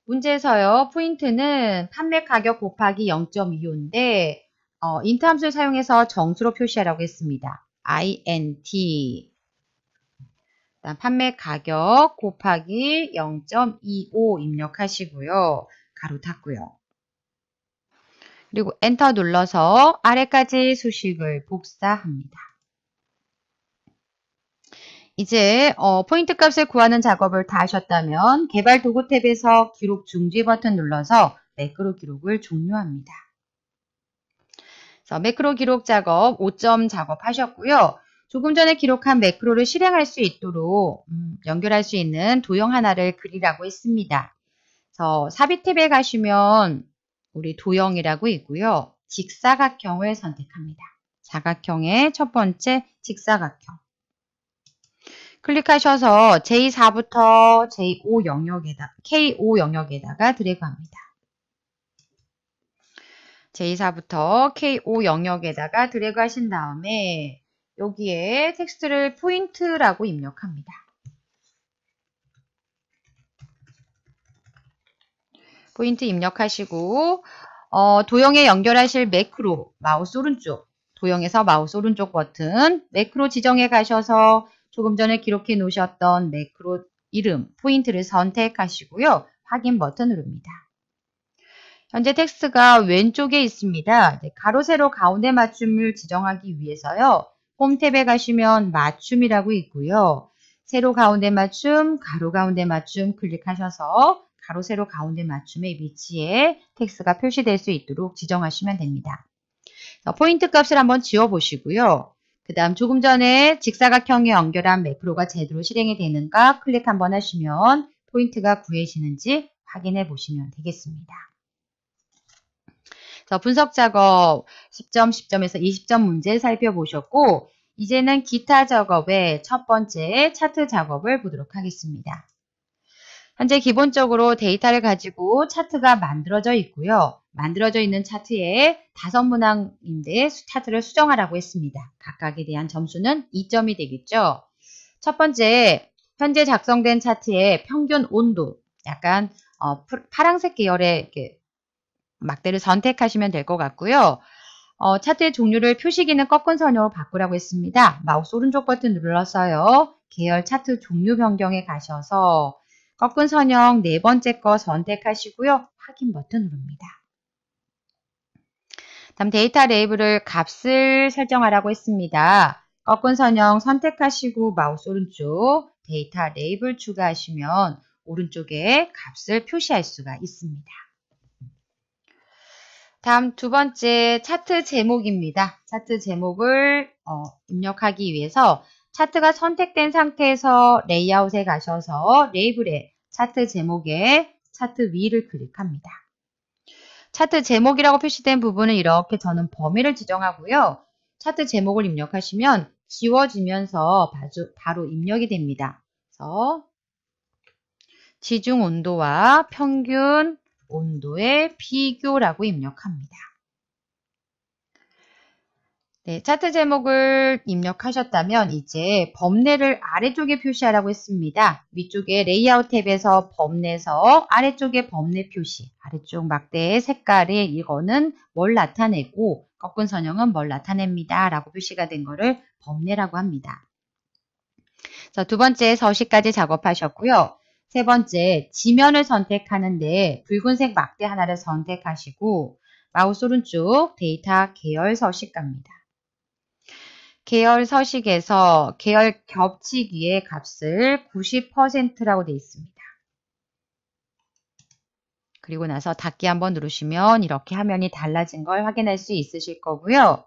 문제에서요. 포인트는 판매 가격 곱하기 0.25인데 어, 인트 함수를 사용해서 정수로 표시하라고 했습니다. int 일단 판매 가격 곱하기 0.25 입력하시고요. 가로 탔고요. 그리고 엔터 눌러서 아래까지 수식을 복사합니다. 이제 어, 포인트 값을 구하는 작업을 다 하셨다면 개발 도구 탭에서 기록 중지 버튼 눌러서 매크로 기록을 종료합니다. 그래서 매크로 기록 작업 5점 작업 하셨고요. 조금 전에 기록한 매크로를 실행할 수 있도록 음, 연결할 수 있는 도형 하나를 그리라고 했습니다. 그래서 삽입 탭에 가시면 우리 도형이라고 있고요. 직사각형을 선택합니다. 사각형의 첫 번째 직사각형. 클릭하셔서 J4부터 J5 영역에다, K5 영역에다가 드래그합니다. J4부터 K5 영역에다가 드래그 하신 다음에 여기에 텍스트를 포인트라고 입력합니다. 포인트 입력하시고 어, 도형에 연결하실 매크로 마우스 오른쪽 도형에서 마우스 오른쪽 버튼 매크로 지정에 가셔서 조금 전에 기록해 놓으셨던 매크로 이름, 포인트를 선택하시고요. 확인 버튼 누릅니다. 현재 텍스트가 왼쪽에 있습니다. 가로, 세로, 가운데 맞춤을 지정하기 위해서요. 홈 탭에 가시면 맞춤이라고 있고요. 세로, 가운데 맞춤, 가로, 가운데 맞춤 클릭하셔서 가로, 세로, 가운데 맞춤의 위치에 텍스트가 표시될 수 있도록 지정하시면 됩니다. 포인트 값을 한번 지워보시고요. 그 다음 조금 전에 직사각형에 연결한 매크로가 제대로 실행이 되는가 클릭 한번 하시면 포인트가 구해지는지 확인해 보시면 되겠습니다. 자, 분석 작업 10점, 10점에서 20점 문제 살펴보셨고 이제는 기타 작업의 첫 번째 차트 작업을 보도록 하겠습니다. 현재 기본적으로 데이터를 가지고 차트가 만들어져 있고요. 만들어져 있는 차트에 다섯 문항인데 차트를 수정하라고 했습니다. 각각에 대한 점수는 2점이 되겠죠. 첫 번째, 현재 작성된 차트의 평균 온도, 약간 어, 파란색 계열의 막대를 선택하시면 될 것 같고요. 어, 차트의 종류를 표시기는 꺾은 선으로 바꾸라고 했습니다. 마우스 오른쪽 버튼 눌러서요. 계열 차트 종류 변경에 가셔서 꺾은 선형 네 번째 거 선택하시고요. 확인 버튼 누릅니다. 다음 데이터 레이블을 값을 설정하라고 했습니다. 꺾은 선형 선택하시고 마우스 오른쪽 데이터 레이블 추가하시면 오른쪽에 값을 표시할 수가 있습니다. 다음 두 번째 차트 제목입니다. 차트 제목을 어, 입력하기 위해서 차트가 선택된 상태에서 레이아웃에 가셔서 레이블에 차트 제목에 차트 위를 클릭합니다. 차트 제목이라고 표시된 부분은 이렇게 저는 범위를 지정하고요. 차트 제목을 입력하시면 지워지면서 바로 입력이 됩니다. 그래서 지중 온도와 평균 온도의 비교라고 입력합니다. 네, 차트 제목을 입력하셨다면 이제 범례를 아래쪽에 표시하라고 했습니다. 위쪽에 레이아웃 탭에서 범례서 아래쪽에 범례 표시, 아래쪽 막대의 색깔에 이거는 뭘 나타내고 꺾은 선형은 뭘 나타냅니다. 라고 표시가 된 거를 범례라고 합니다. 자, 두 번째 서식까지 작업하셨고요. 세 번째, 지면을 선택하는데 붉은색 막대 하나를 선택하시고 마우스 오른쪽 데이터 계열 서식 갑니다. 계열 서식에서 계열 겹치기의 값을 90%라고 되어 있습니다. 그리고 나서 닫기 한번 누르시면 이렇게 화면이 달라진 걸 확인할 수 있으실 거고요.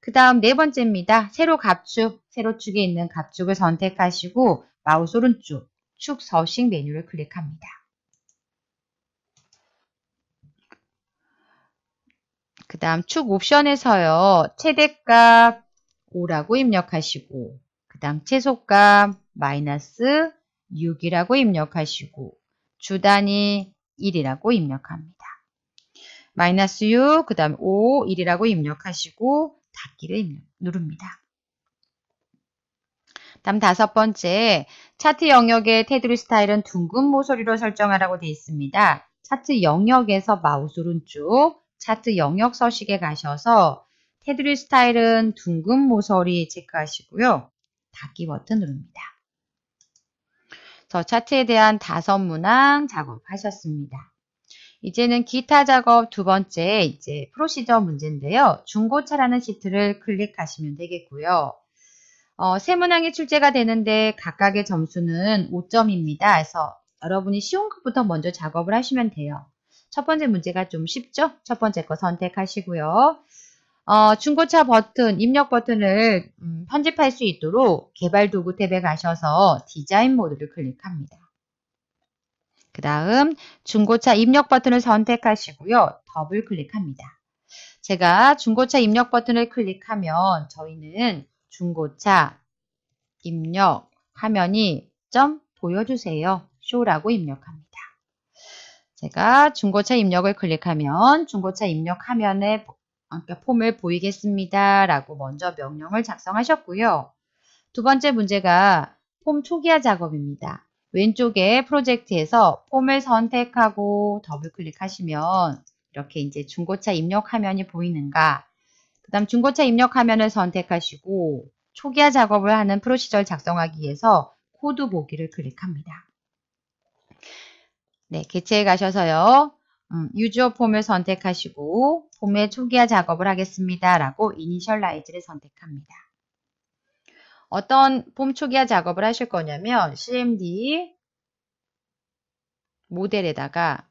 그 다음 네 번째입니다. 세로 갑축, 세로축에 있는 갑축을 선택하시고 마우스 오른쪽 축 서식 메뉴를 클릭합니다. 그 다음 축 옵션에서요. 최대값, 5라고 입력하시고 그 다음 최소값 마이너스 6이라고 입력하시고 주단위 1이라고 입력합니다. 마이너스 6, 그 다음 5, 1이라고 입력하시고 닫기를 입력, 누릅니다. 다음 다섯 번째, 차트 영역의 테두리 스타일은 둥근 모서리로 설정하라고 되어 있습니다. 차트 영역에서 마우스 오른쪽, 차트 영역 서식에 가셔서 테두리 스타일은 둥근 모서리 체크하시고요. 닫기 버튼 누릅니다. 저 차트에 대한 다섯 문항 작업하셨습니다. 이제는 기타 작업 두 번째 이제 프로시저 문제인데요. 중고차라는 시트를 클릭하시면 되겠고요. 어, 세 문항이 출제가 되는데 각각의 점수는 5점입니다. 그래서 여러분이 쉬운 것부터 먼저 작업을 하시면 돼요. 첫 번째 문제가 좀 쉽죠? 첫 번째 거 선택하시고요. 어, 중고차 버튼, 입력 버튼을 음, 편집할 수 있도록 개발 도구 탭에 가셔서 디자인 모드를 클릭합니다. 그 다음 중고차 입력 버튼을 선택하시고요. 더블 클릭합니다. 제가 중고차 입력 버튼을 클릭하면 저희는 중고차 입력 화면이 점 보여주세요. 쇼라고 입력합니다. 제가 중고차 입력을 클릭하면 중고차 입력 화면에 어, 그러니까 폼을 보이겠습니다. 라고 먼저 명령을 작성하셨고요. 두 번째 문제가 폼 초기화 작업입니다. 왼쪽에 프로젝트에서 폼을 선택하고 더블 클릭하시면 이렇게 이제 중고차 입력 화면이 보이는가 그 다음 중고차 입력 화면을 선택하시고 초기화 작업을 하는 프로시절 작성하기 위해서 코드 보기를 클릭합니다. 네, 개체에 가셔서요. 음, 유저 폼을 선택하시고 폼의 초기화 작업을 하겠습니다. 라고 이니셜라이즈를 선택합니다. 어떤 폼 초기화 작업을 하실 거냐면 CMD 모델에다가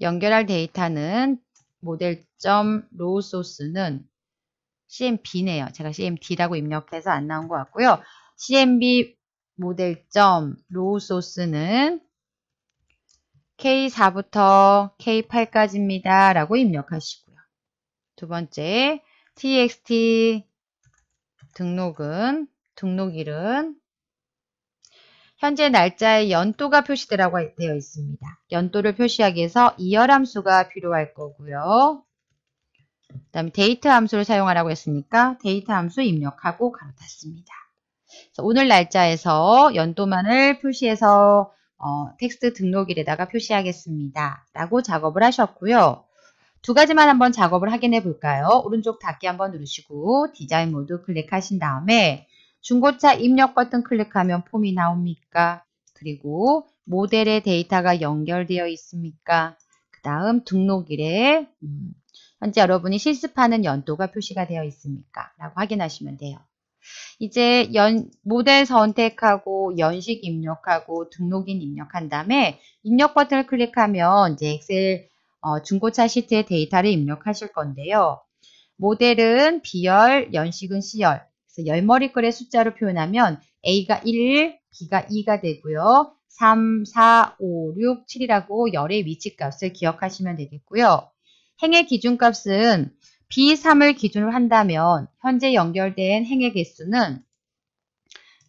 연결할 데이터는 모델.row 소스는 CMB네요. 제가 CMD라고 입력해서 안 나온 것 같고요. CMB 모델.row 소스는 K4부터 K8까지입니다. 라고 입력하시고요. 두 번째, txt 등록은, 등록일은 현재 날짜에 연도가 표시되라고 되어 있습니다. 연도를 표시하기 위해서 이열 함수가 필요할 거고요. 그 다음에 데이트 함수를 사용하라고 했으니까 데이트 함수 입력하고 가로 닫습니다. 오늘 날짜에서 연도만을 표시해서 어, 텍스트 등록일에다가 표시하겠습니다. 라고 작업을 하셨고요. 두 가지만 한번 작업을 확인해 볼까요? 오른쪽 닫기 한번 누르시고 디자인 모드 클릭하신 다음에 중고차 입력 버튼 클릭하면 폼이 나옵니까? 그리고 모델의 데이터가 연결되어 있습니까? 그 다음 등록일에 음, 현재 여러분이 실습하는 연도가 표시가 되어 있습니까? 라고 확인하시면 돼요. 이제 연, 모델 선택하고 연식 입력하고 등록인 입력한 다음에 입력 버튼을 클릭하면 이제 엑셀 어, 중고차 시트의 데이터를 입력하실 건데요. 모델은 비열 연식은 C열. 그래서 열머리글의 숫자로 표현하면 A가 1, B가 2가 되고요. 3, 4, 5, 6, 7이라고 열의 위치값을 기억하시면 되겠고요. 행의 기준값은 B3을 기준으로 한다면 현재 연결된 행의 개수는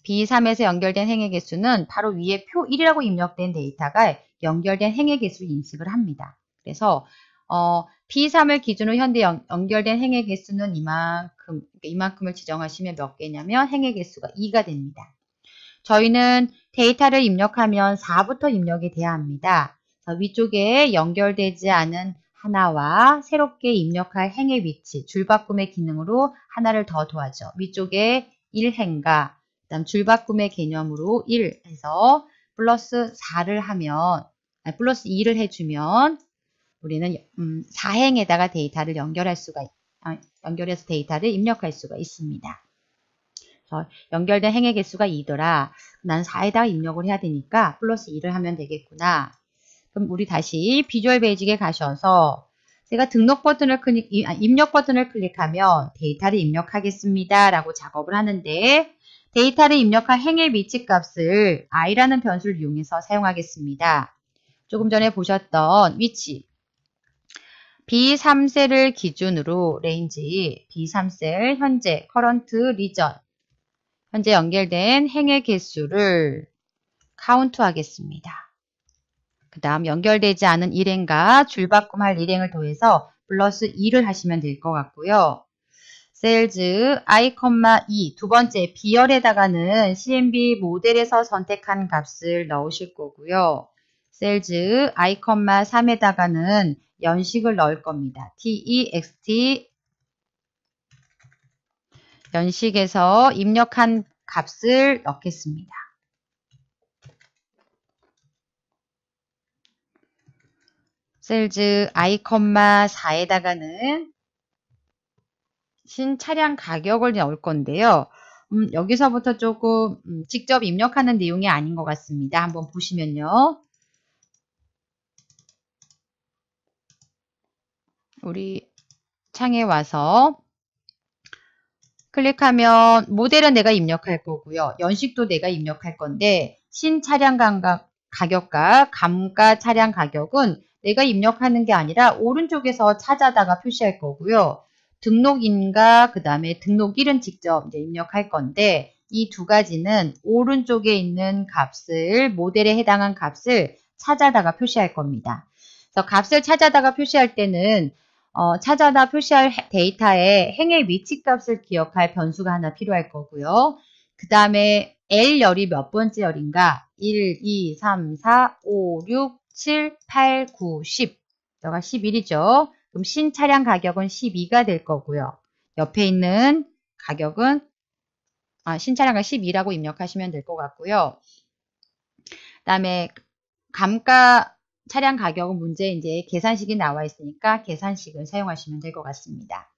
B3에서 연결된 행의 개수는 바로 위에 표 1이라고 입력된 데이터가 연결된 행의 개수를 인식을 합니다. 그래서 어, B3을 기준으로 현재 연, 결된 행의 개수는 이만큼, 그러니까 이만큼을 지정하시면 몇 개냐면 행의 개수가 2가 됩니다. 저희는 데이터를 입력하면 4부터 입력이 돼야 합니다. 위쪽에 연결되지 않은 하나와 새롭게 입력할 행의 위치, 줄바꿈의 기능으로 하나를 더 도하죠. 위쪽에 1행과 그다음 줄바꿈의 개념으로 1 해서 플러스 4를 하면 아니, 플러스 2를 해주면 우리는 음, 4행에다가 데이터를 연결할 수가 아, 연결해서 데이터를 입력할 수가 있습니다. 연결된 행의 개수가 2더라. 난 4에다가 입력을 해야 되니까 플러스 2를 하면 되겠구나. 그럼 우리 다시 비주얼 베이직에 가셔서 제가 등록 버튼을 클릭, 아, 입력 버튼을 클릭하면 데이터를 입력하겠습니다. 라고 작업을 하는데 데이터를 입력한 행의 위치 값을 i라는 변수를 이용해서 사용하겠습니다. 조금 전에 보셨던 위치 B3셀을 기준으로 레인지 B3셀 현재 커런트 리전 현재 연결된 행의 개수를 카운트 하겠습니다. 그 다음 연결되지 않은 일행과 줄바꿈 할 일행을 더해서 플러스 2를 하시면 될 것 같고요. 셀즈 i, 2두 e 번째 비열에다가는 CMB 모델에서 선택한 값을 넣으실 거고요. 셀즈 i, 3에다가는 연식을 넣을 겁니다. text e, 연식에서 입력한 값을 넣겠습니다. 셀즈 i, 4에다가는 신차량 가격을 넣을 건데요. 음, 여기서부터 조금 음, 직접 입력하는 내용이 아닌 것 같습니다. 한번 보시면요. 우리 창에 와서 클릭하면 모델은 내가 입력할 거고요. 연식도 내가 입력할 건데 신차량 가격과 감가 차량 가격은 내가 입력하는 게 아니라 오른쪽에서 찾아다가 표시할 거고요. 등록인과 그 다음에 등록일은 직접 이제 입력할 건데 이 두 가지는 오른쪽에 있는 값을 모델에 해당한 값을 찾아다가 표시할 겁니다. 그래서 값을 찾아다가 표시할 때는 어, 찾아다 표시할 데이터에 행의 위치값을 기억할 변수가 하나 필요할 거고요. 그 다음에 L열이 몇 번째 열인가? 1, 2, 3, 4, 5, 6, 7, 8, 9, 10. 여가 11이죠. 그럼 신차량 가격은 12가 될 거고요. 옆에 있는 가격은 아, 신차량가 12라고 입력하시면 될 것 같고요. 그 다음에 감가 차량 가격은 문제 이제 계산식이 나와 있으니까 계산식을 사용하시면 될 것 같습니다.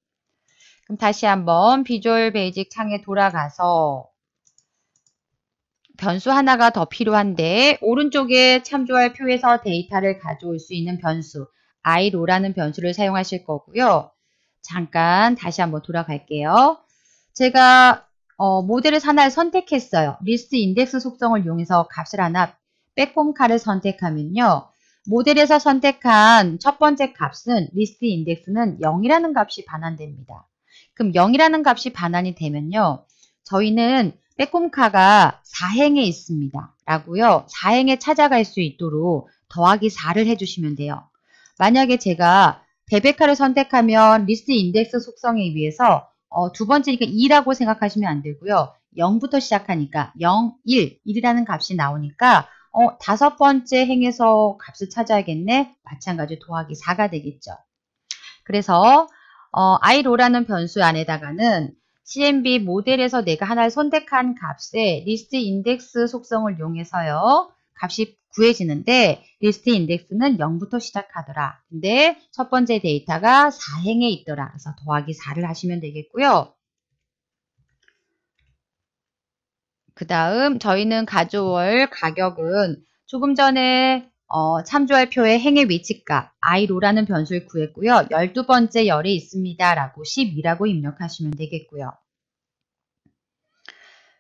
그럼 다시 한번 비주얼 베이직 창에 돌아가서 변수 하나가 더 필요한데 오른쪽에 참조할 표에서 데이터를 가져올 수 있는 변수 i로라는 변수를 사용하실 거고요. 잠깐 다시 한번 돌아갈게요. 제가 어, 모델을 하나를 선택했어요. 리스트 인덱스 속성을 이용해서 값을 하나 백홈 칸을 선택하면요. 모델에서 선택한 첫 번째 값은 리스트 인덱스는 0이라는 값이 반환됩니다. 그럼 0이라는 값이 반환이 되면요. 저희는 빼꼼카가 4행에 있습니다. 라고요. 4행에 찾아갈 수 있도록 더하기 4를 해주시면 돼요. 만약에 제가 베베카를 선택하면 리스트 인덱스 속성에 의해서 어, 두 번째니까 2라고 생각하시면 안 되고요. 0부터 시작하니까 0, 1, 1이라는 값이 나오니까 어, 다섯 번째 행에서 값을 찾아야겠네. 마찬가지 더하기 4가 되겠죠. 그래서 어, i로라는 변수 안에다가는 CMB 모델에서 내가 하나를 선택한 값에 리스트 인덱스 속성을 이용해서요. 값이 구해지는데 리스트 인덱스는 0부터 시작하더라. 근데 첫 번째 데이터가 4행에 있더라. 그래서 더하기 4를 하시면 되겠고요. 그 다음 저희는 가져올 가격은 조금 전에 어, 참조할표의 행의 위치값 i로라는 변수를 구했고요. 12번째 열이 있습니다. 라고 1 0이라고 입력하시면 되겠고요.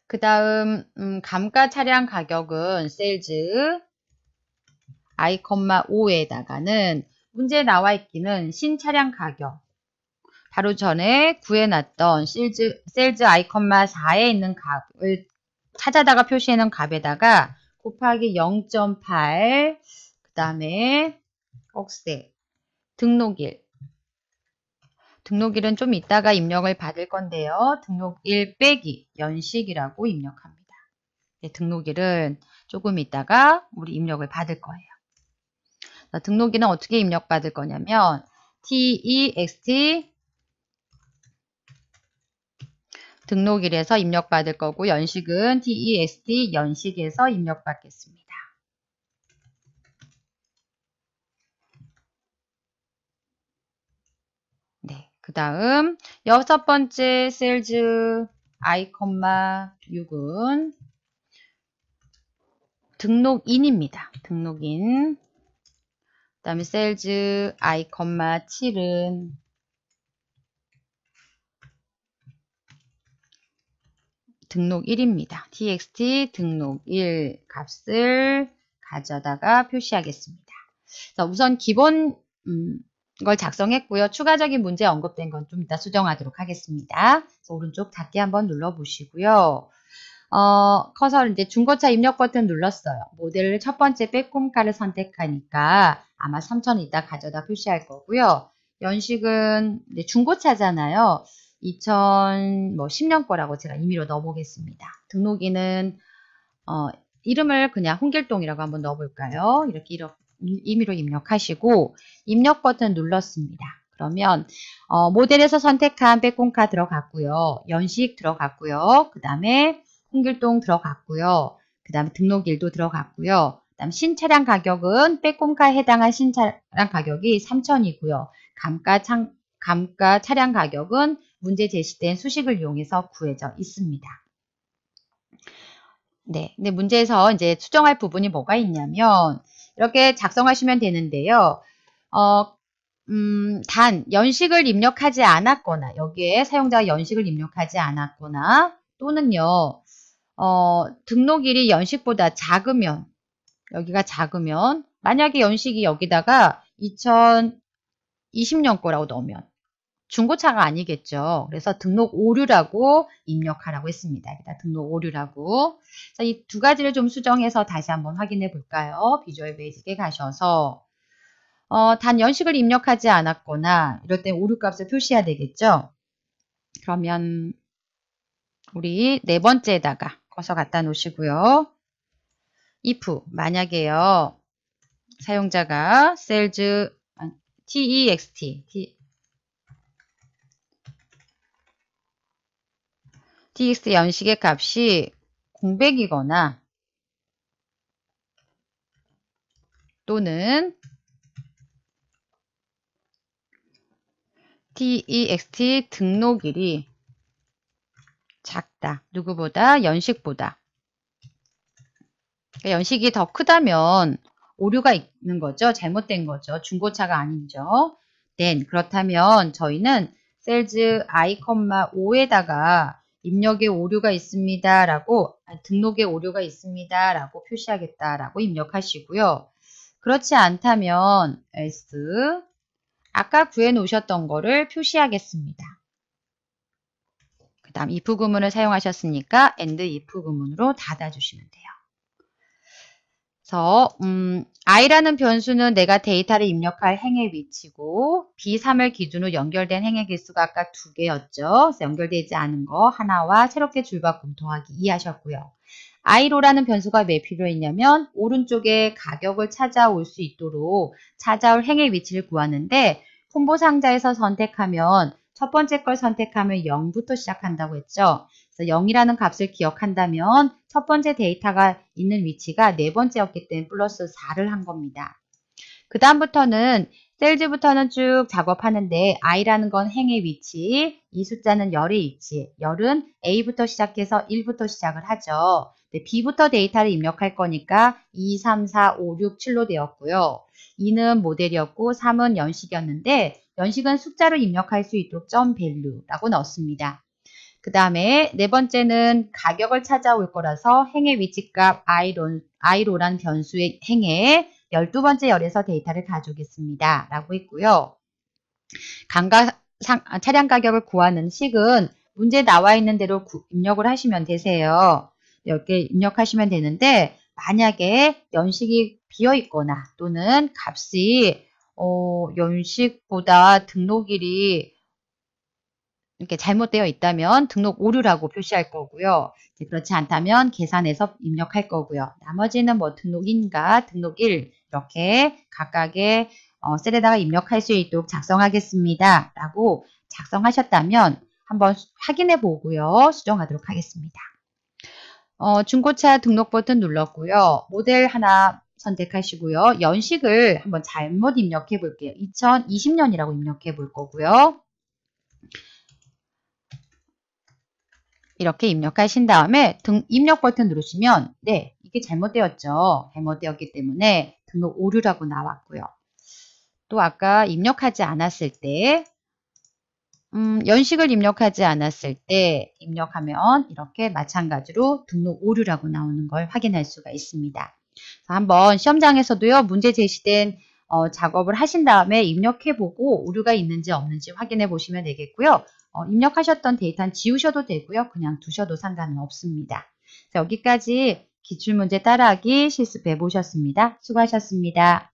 그 다음 음, 감가 차량 가격은 셀즈 i, 5에다가는 문제 나와 있기는 신차량 가격 바로 전에 구해놨던 셀즈, 셀즈 i, 4에 있는 값을 찾아다가 표시해놓은 값에다가 곱하기 0.8, 그 다음에 억세, 등록일. 등록일은 좀 이따가 입력을 받을 건데요. 등록일 빼기 연식이라고 입력합니다. 네, 등록일은 조금 이따가 우리 입력을 받을 거예요. 등록일은 어떻게 입력받을 거냐면 text e 등록일에서 입력받을 거고 연식은 t e s t 연식에서 입력받겠습니다. 네, 그 다음 여섯 번째 셀즈 아이컴마 6은 등록인입니다. 등록인 그 다음에 셀즈 아이컴마 7은 등록 1입니다. txt 등록 1 값을 가져다가 표시하겠습니다. 자, 우선 기본 음, 걸 작성했고요. 추가적인 문제 언급된 건 좀 이따 수정하도록 하겠습니다. 오른쪽 닫기 한번 눌러보시고요. 어, 커서 이제 중고차 입력 버튼 눌렀어요. 모델 을첫 번째 빼꼼가를 선택하니까 아마 3,000 이따 가져다 표시할 거고요. 연식은 중고차잖아요. 2010년 뭐, 거라고 제가 임의로 넣어보겠습니다. 등록인은 어, 이름을 그냥 홍길동이라고 한번 넣어볼까요? 이렇게 임의로 입력하시고 입력 버튼 눌렀습니다. 그러면 어, 모델에서 선택한 빼꼼카 들어갔고요. 연식 들어갔고요. 그 다음에 홍길동 들어갔고요. 그 다음에 등록일도 들어갔고요. 그 다음 신차량 가격은 빼꼼카에 해당한 신차량 가격이 3천이고요 감가, 감가 차량 가격은 문제 제시된 수식을 이용해서 구해져 있습니다. 네, 근데 문제에서 이제 수정할 부분이 뭐가 있냐면 이렇게 작성하시면 되는데요. 어, 음, 단 연식을 입력하지 않았거나 여기에 사용자가 연식을 입력하지 않았거나 또는요. 어, 등록일이 연식보다 작으면 여기가 작으면 만약에 연식이 여기다가 2020년 거라고 넣으면 중고차가 아니겠죠. 그래서 등록 오류라고 입력하라고 했습니다. 여기다 등록 오류라고. 이 두 가지를 좀 수정해서 다시 한번 확인해 볼까요? 비주얼 베이직에 가셔서 어, 단 연식을 입력하지 않았거나 이럴 때 오류 값을 표시해야 되겠죠. 그러면 우리 네 번째에다가 커서 갖다 놓으시고요. if 만약에요. 사용자가 셀즈 아, text dx 연식의 값이 공백이거나 또는 dext 등록일이 작다. 누구보다 연식보다. 그러니까 연식이 더 크다면 오류가 있는 거죠. 잘못된 거죠. 중고차가 아니죠. t 그렇다면 저희는 셀즈 i, 5에다가 입력에 오류가 있습니다. 라고, 아, 등록에 오류가 있습니다. 라고 표시하겠다. 라고 입력하시고요. 그렇지 않다면 s 아까 구해 놓으셨던 거를 표시하겠습니다. 그 다음 if 구문을 사용하셨으니까 and if 구문으로 닫아주시면 돼요. 그래서 음, i라는 변수는 내가 데이터를 입력할 행의 위치고 B3을 기준으로 연결된 행의 개수가 아까 두 개였죠. 연결되지 않은 거 하나와 새롭게 줄바꿈 더하기 이해 하셨고요. i로라는 변수가 왜 필요했냐면 오른쪽에 가격을 찾아올 수 있도록 찾아올 행의 위치를 구하는데 콤보 상자에서 선택하면 첫 번째 걸 선택하면 0부터 시작한다고 했죠. 0이라는 값을 기억한다면 첫 번째 데이터가 있는 위치가 네 번째였기 때문에 플러스 4를 한 겁니다. 그 다음부터는 셀즈부터는 쭉 작업하는데 i라는 건 행의 위치, 이 숫자는 열의 위치, 열은 a부터 시작해서 1부터 시작을 하죠. b부터 데이터를 입력할 거니까 2, 3, 4, 5, 6, 7로 되었고요. 2는 모델이었고 3은 연식이었는데 연식은 숫자를 입력할 수 있도록 점 u e 라고 넣습니다. 었그 다음에 네 번째는 가격을 찾아올 거라서 행의 위치값 i로, i로란 변수의 행에 12번째 열에서 데이터를 가져오겠습니다. 라고 했고요. 강가, 상, 아, 차량 가격을 구하는 식은 문제 나와 있는 대로 구, 입력을 하시면 되세요. 이렇게 입력하시면 되는데 만약에 연식이 비어 있거나 또는 값이 어, 연식보다 등록일이 이렇게 잘못되어 있다면 등록 오류라고 표시할 거고요. 그렇지 않다면 계산해서 입력할 거고요. 나머지는 뭐 등록 인가 등록 일 이렇게 각각의 어, 셀에다가 입력할 수 있도록 작성하겠습니다. 라고 작성하셨다면 한번 확인해 보고요. 수정하도록 하겠습니다. 어, 중고차 등록 버튼 눌렀고요. 모델 하나 선택하시고요. 연식을 한번 잘못 입력해 볼게요. 2020년이라고 입력해 볼 거고요. 이렇게 입력하신 다음에 등, 입력 버튼 누르시면 네 이게 잘못되었죠. 잘못되었기 때문에 등록 오류라고 나왔고요. 또 아까 입력하지 않았을 때 음, 연식을 입력하지 않았을 때 입력하면 이렇게 마찬가지로 등록 오류라고 나오는 걸 확인할 수가 있습니다. 한번 시험장에서도요 문제 제시된 어, 작업을 하신 다음에 입력해보고 오류가 있는지 없는지 확인해 보시면 되겠고요. 어, 입력하셨던 데이터는 지우셔도 되고요. 그냥 두셔도 상관은 없습니다. 자, 여기까지 기출문제 따라하기 실습해 보셨습니다. 수고하셨습니다.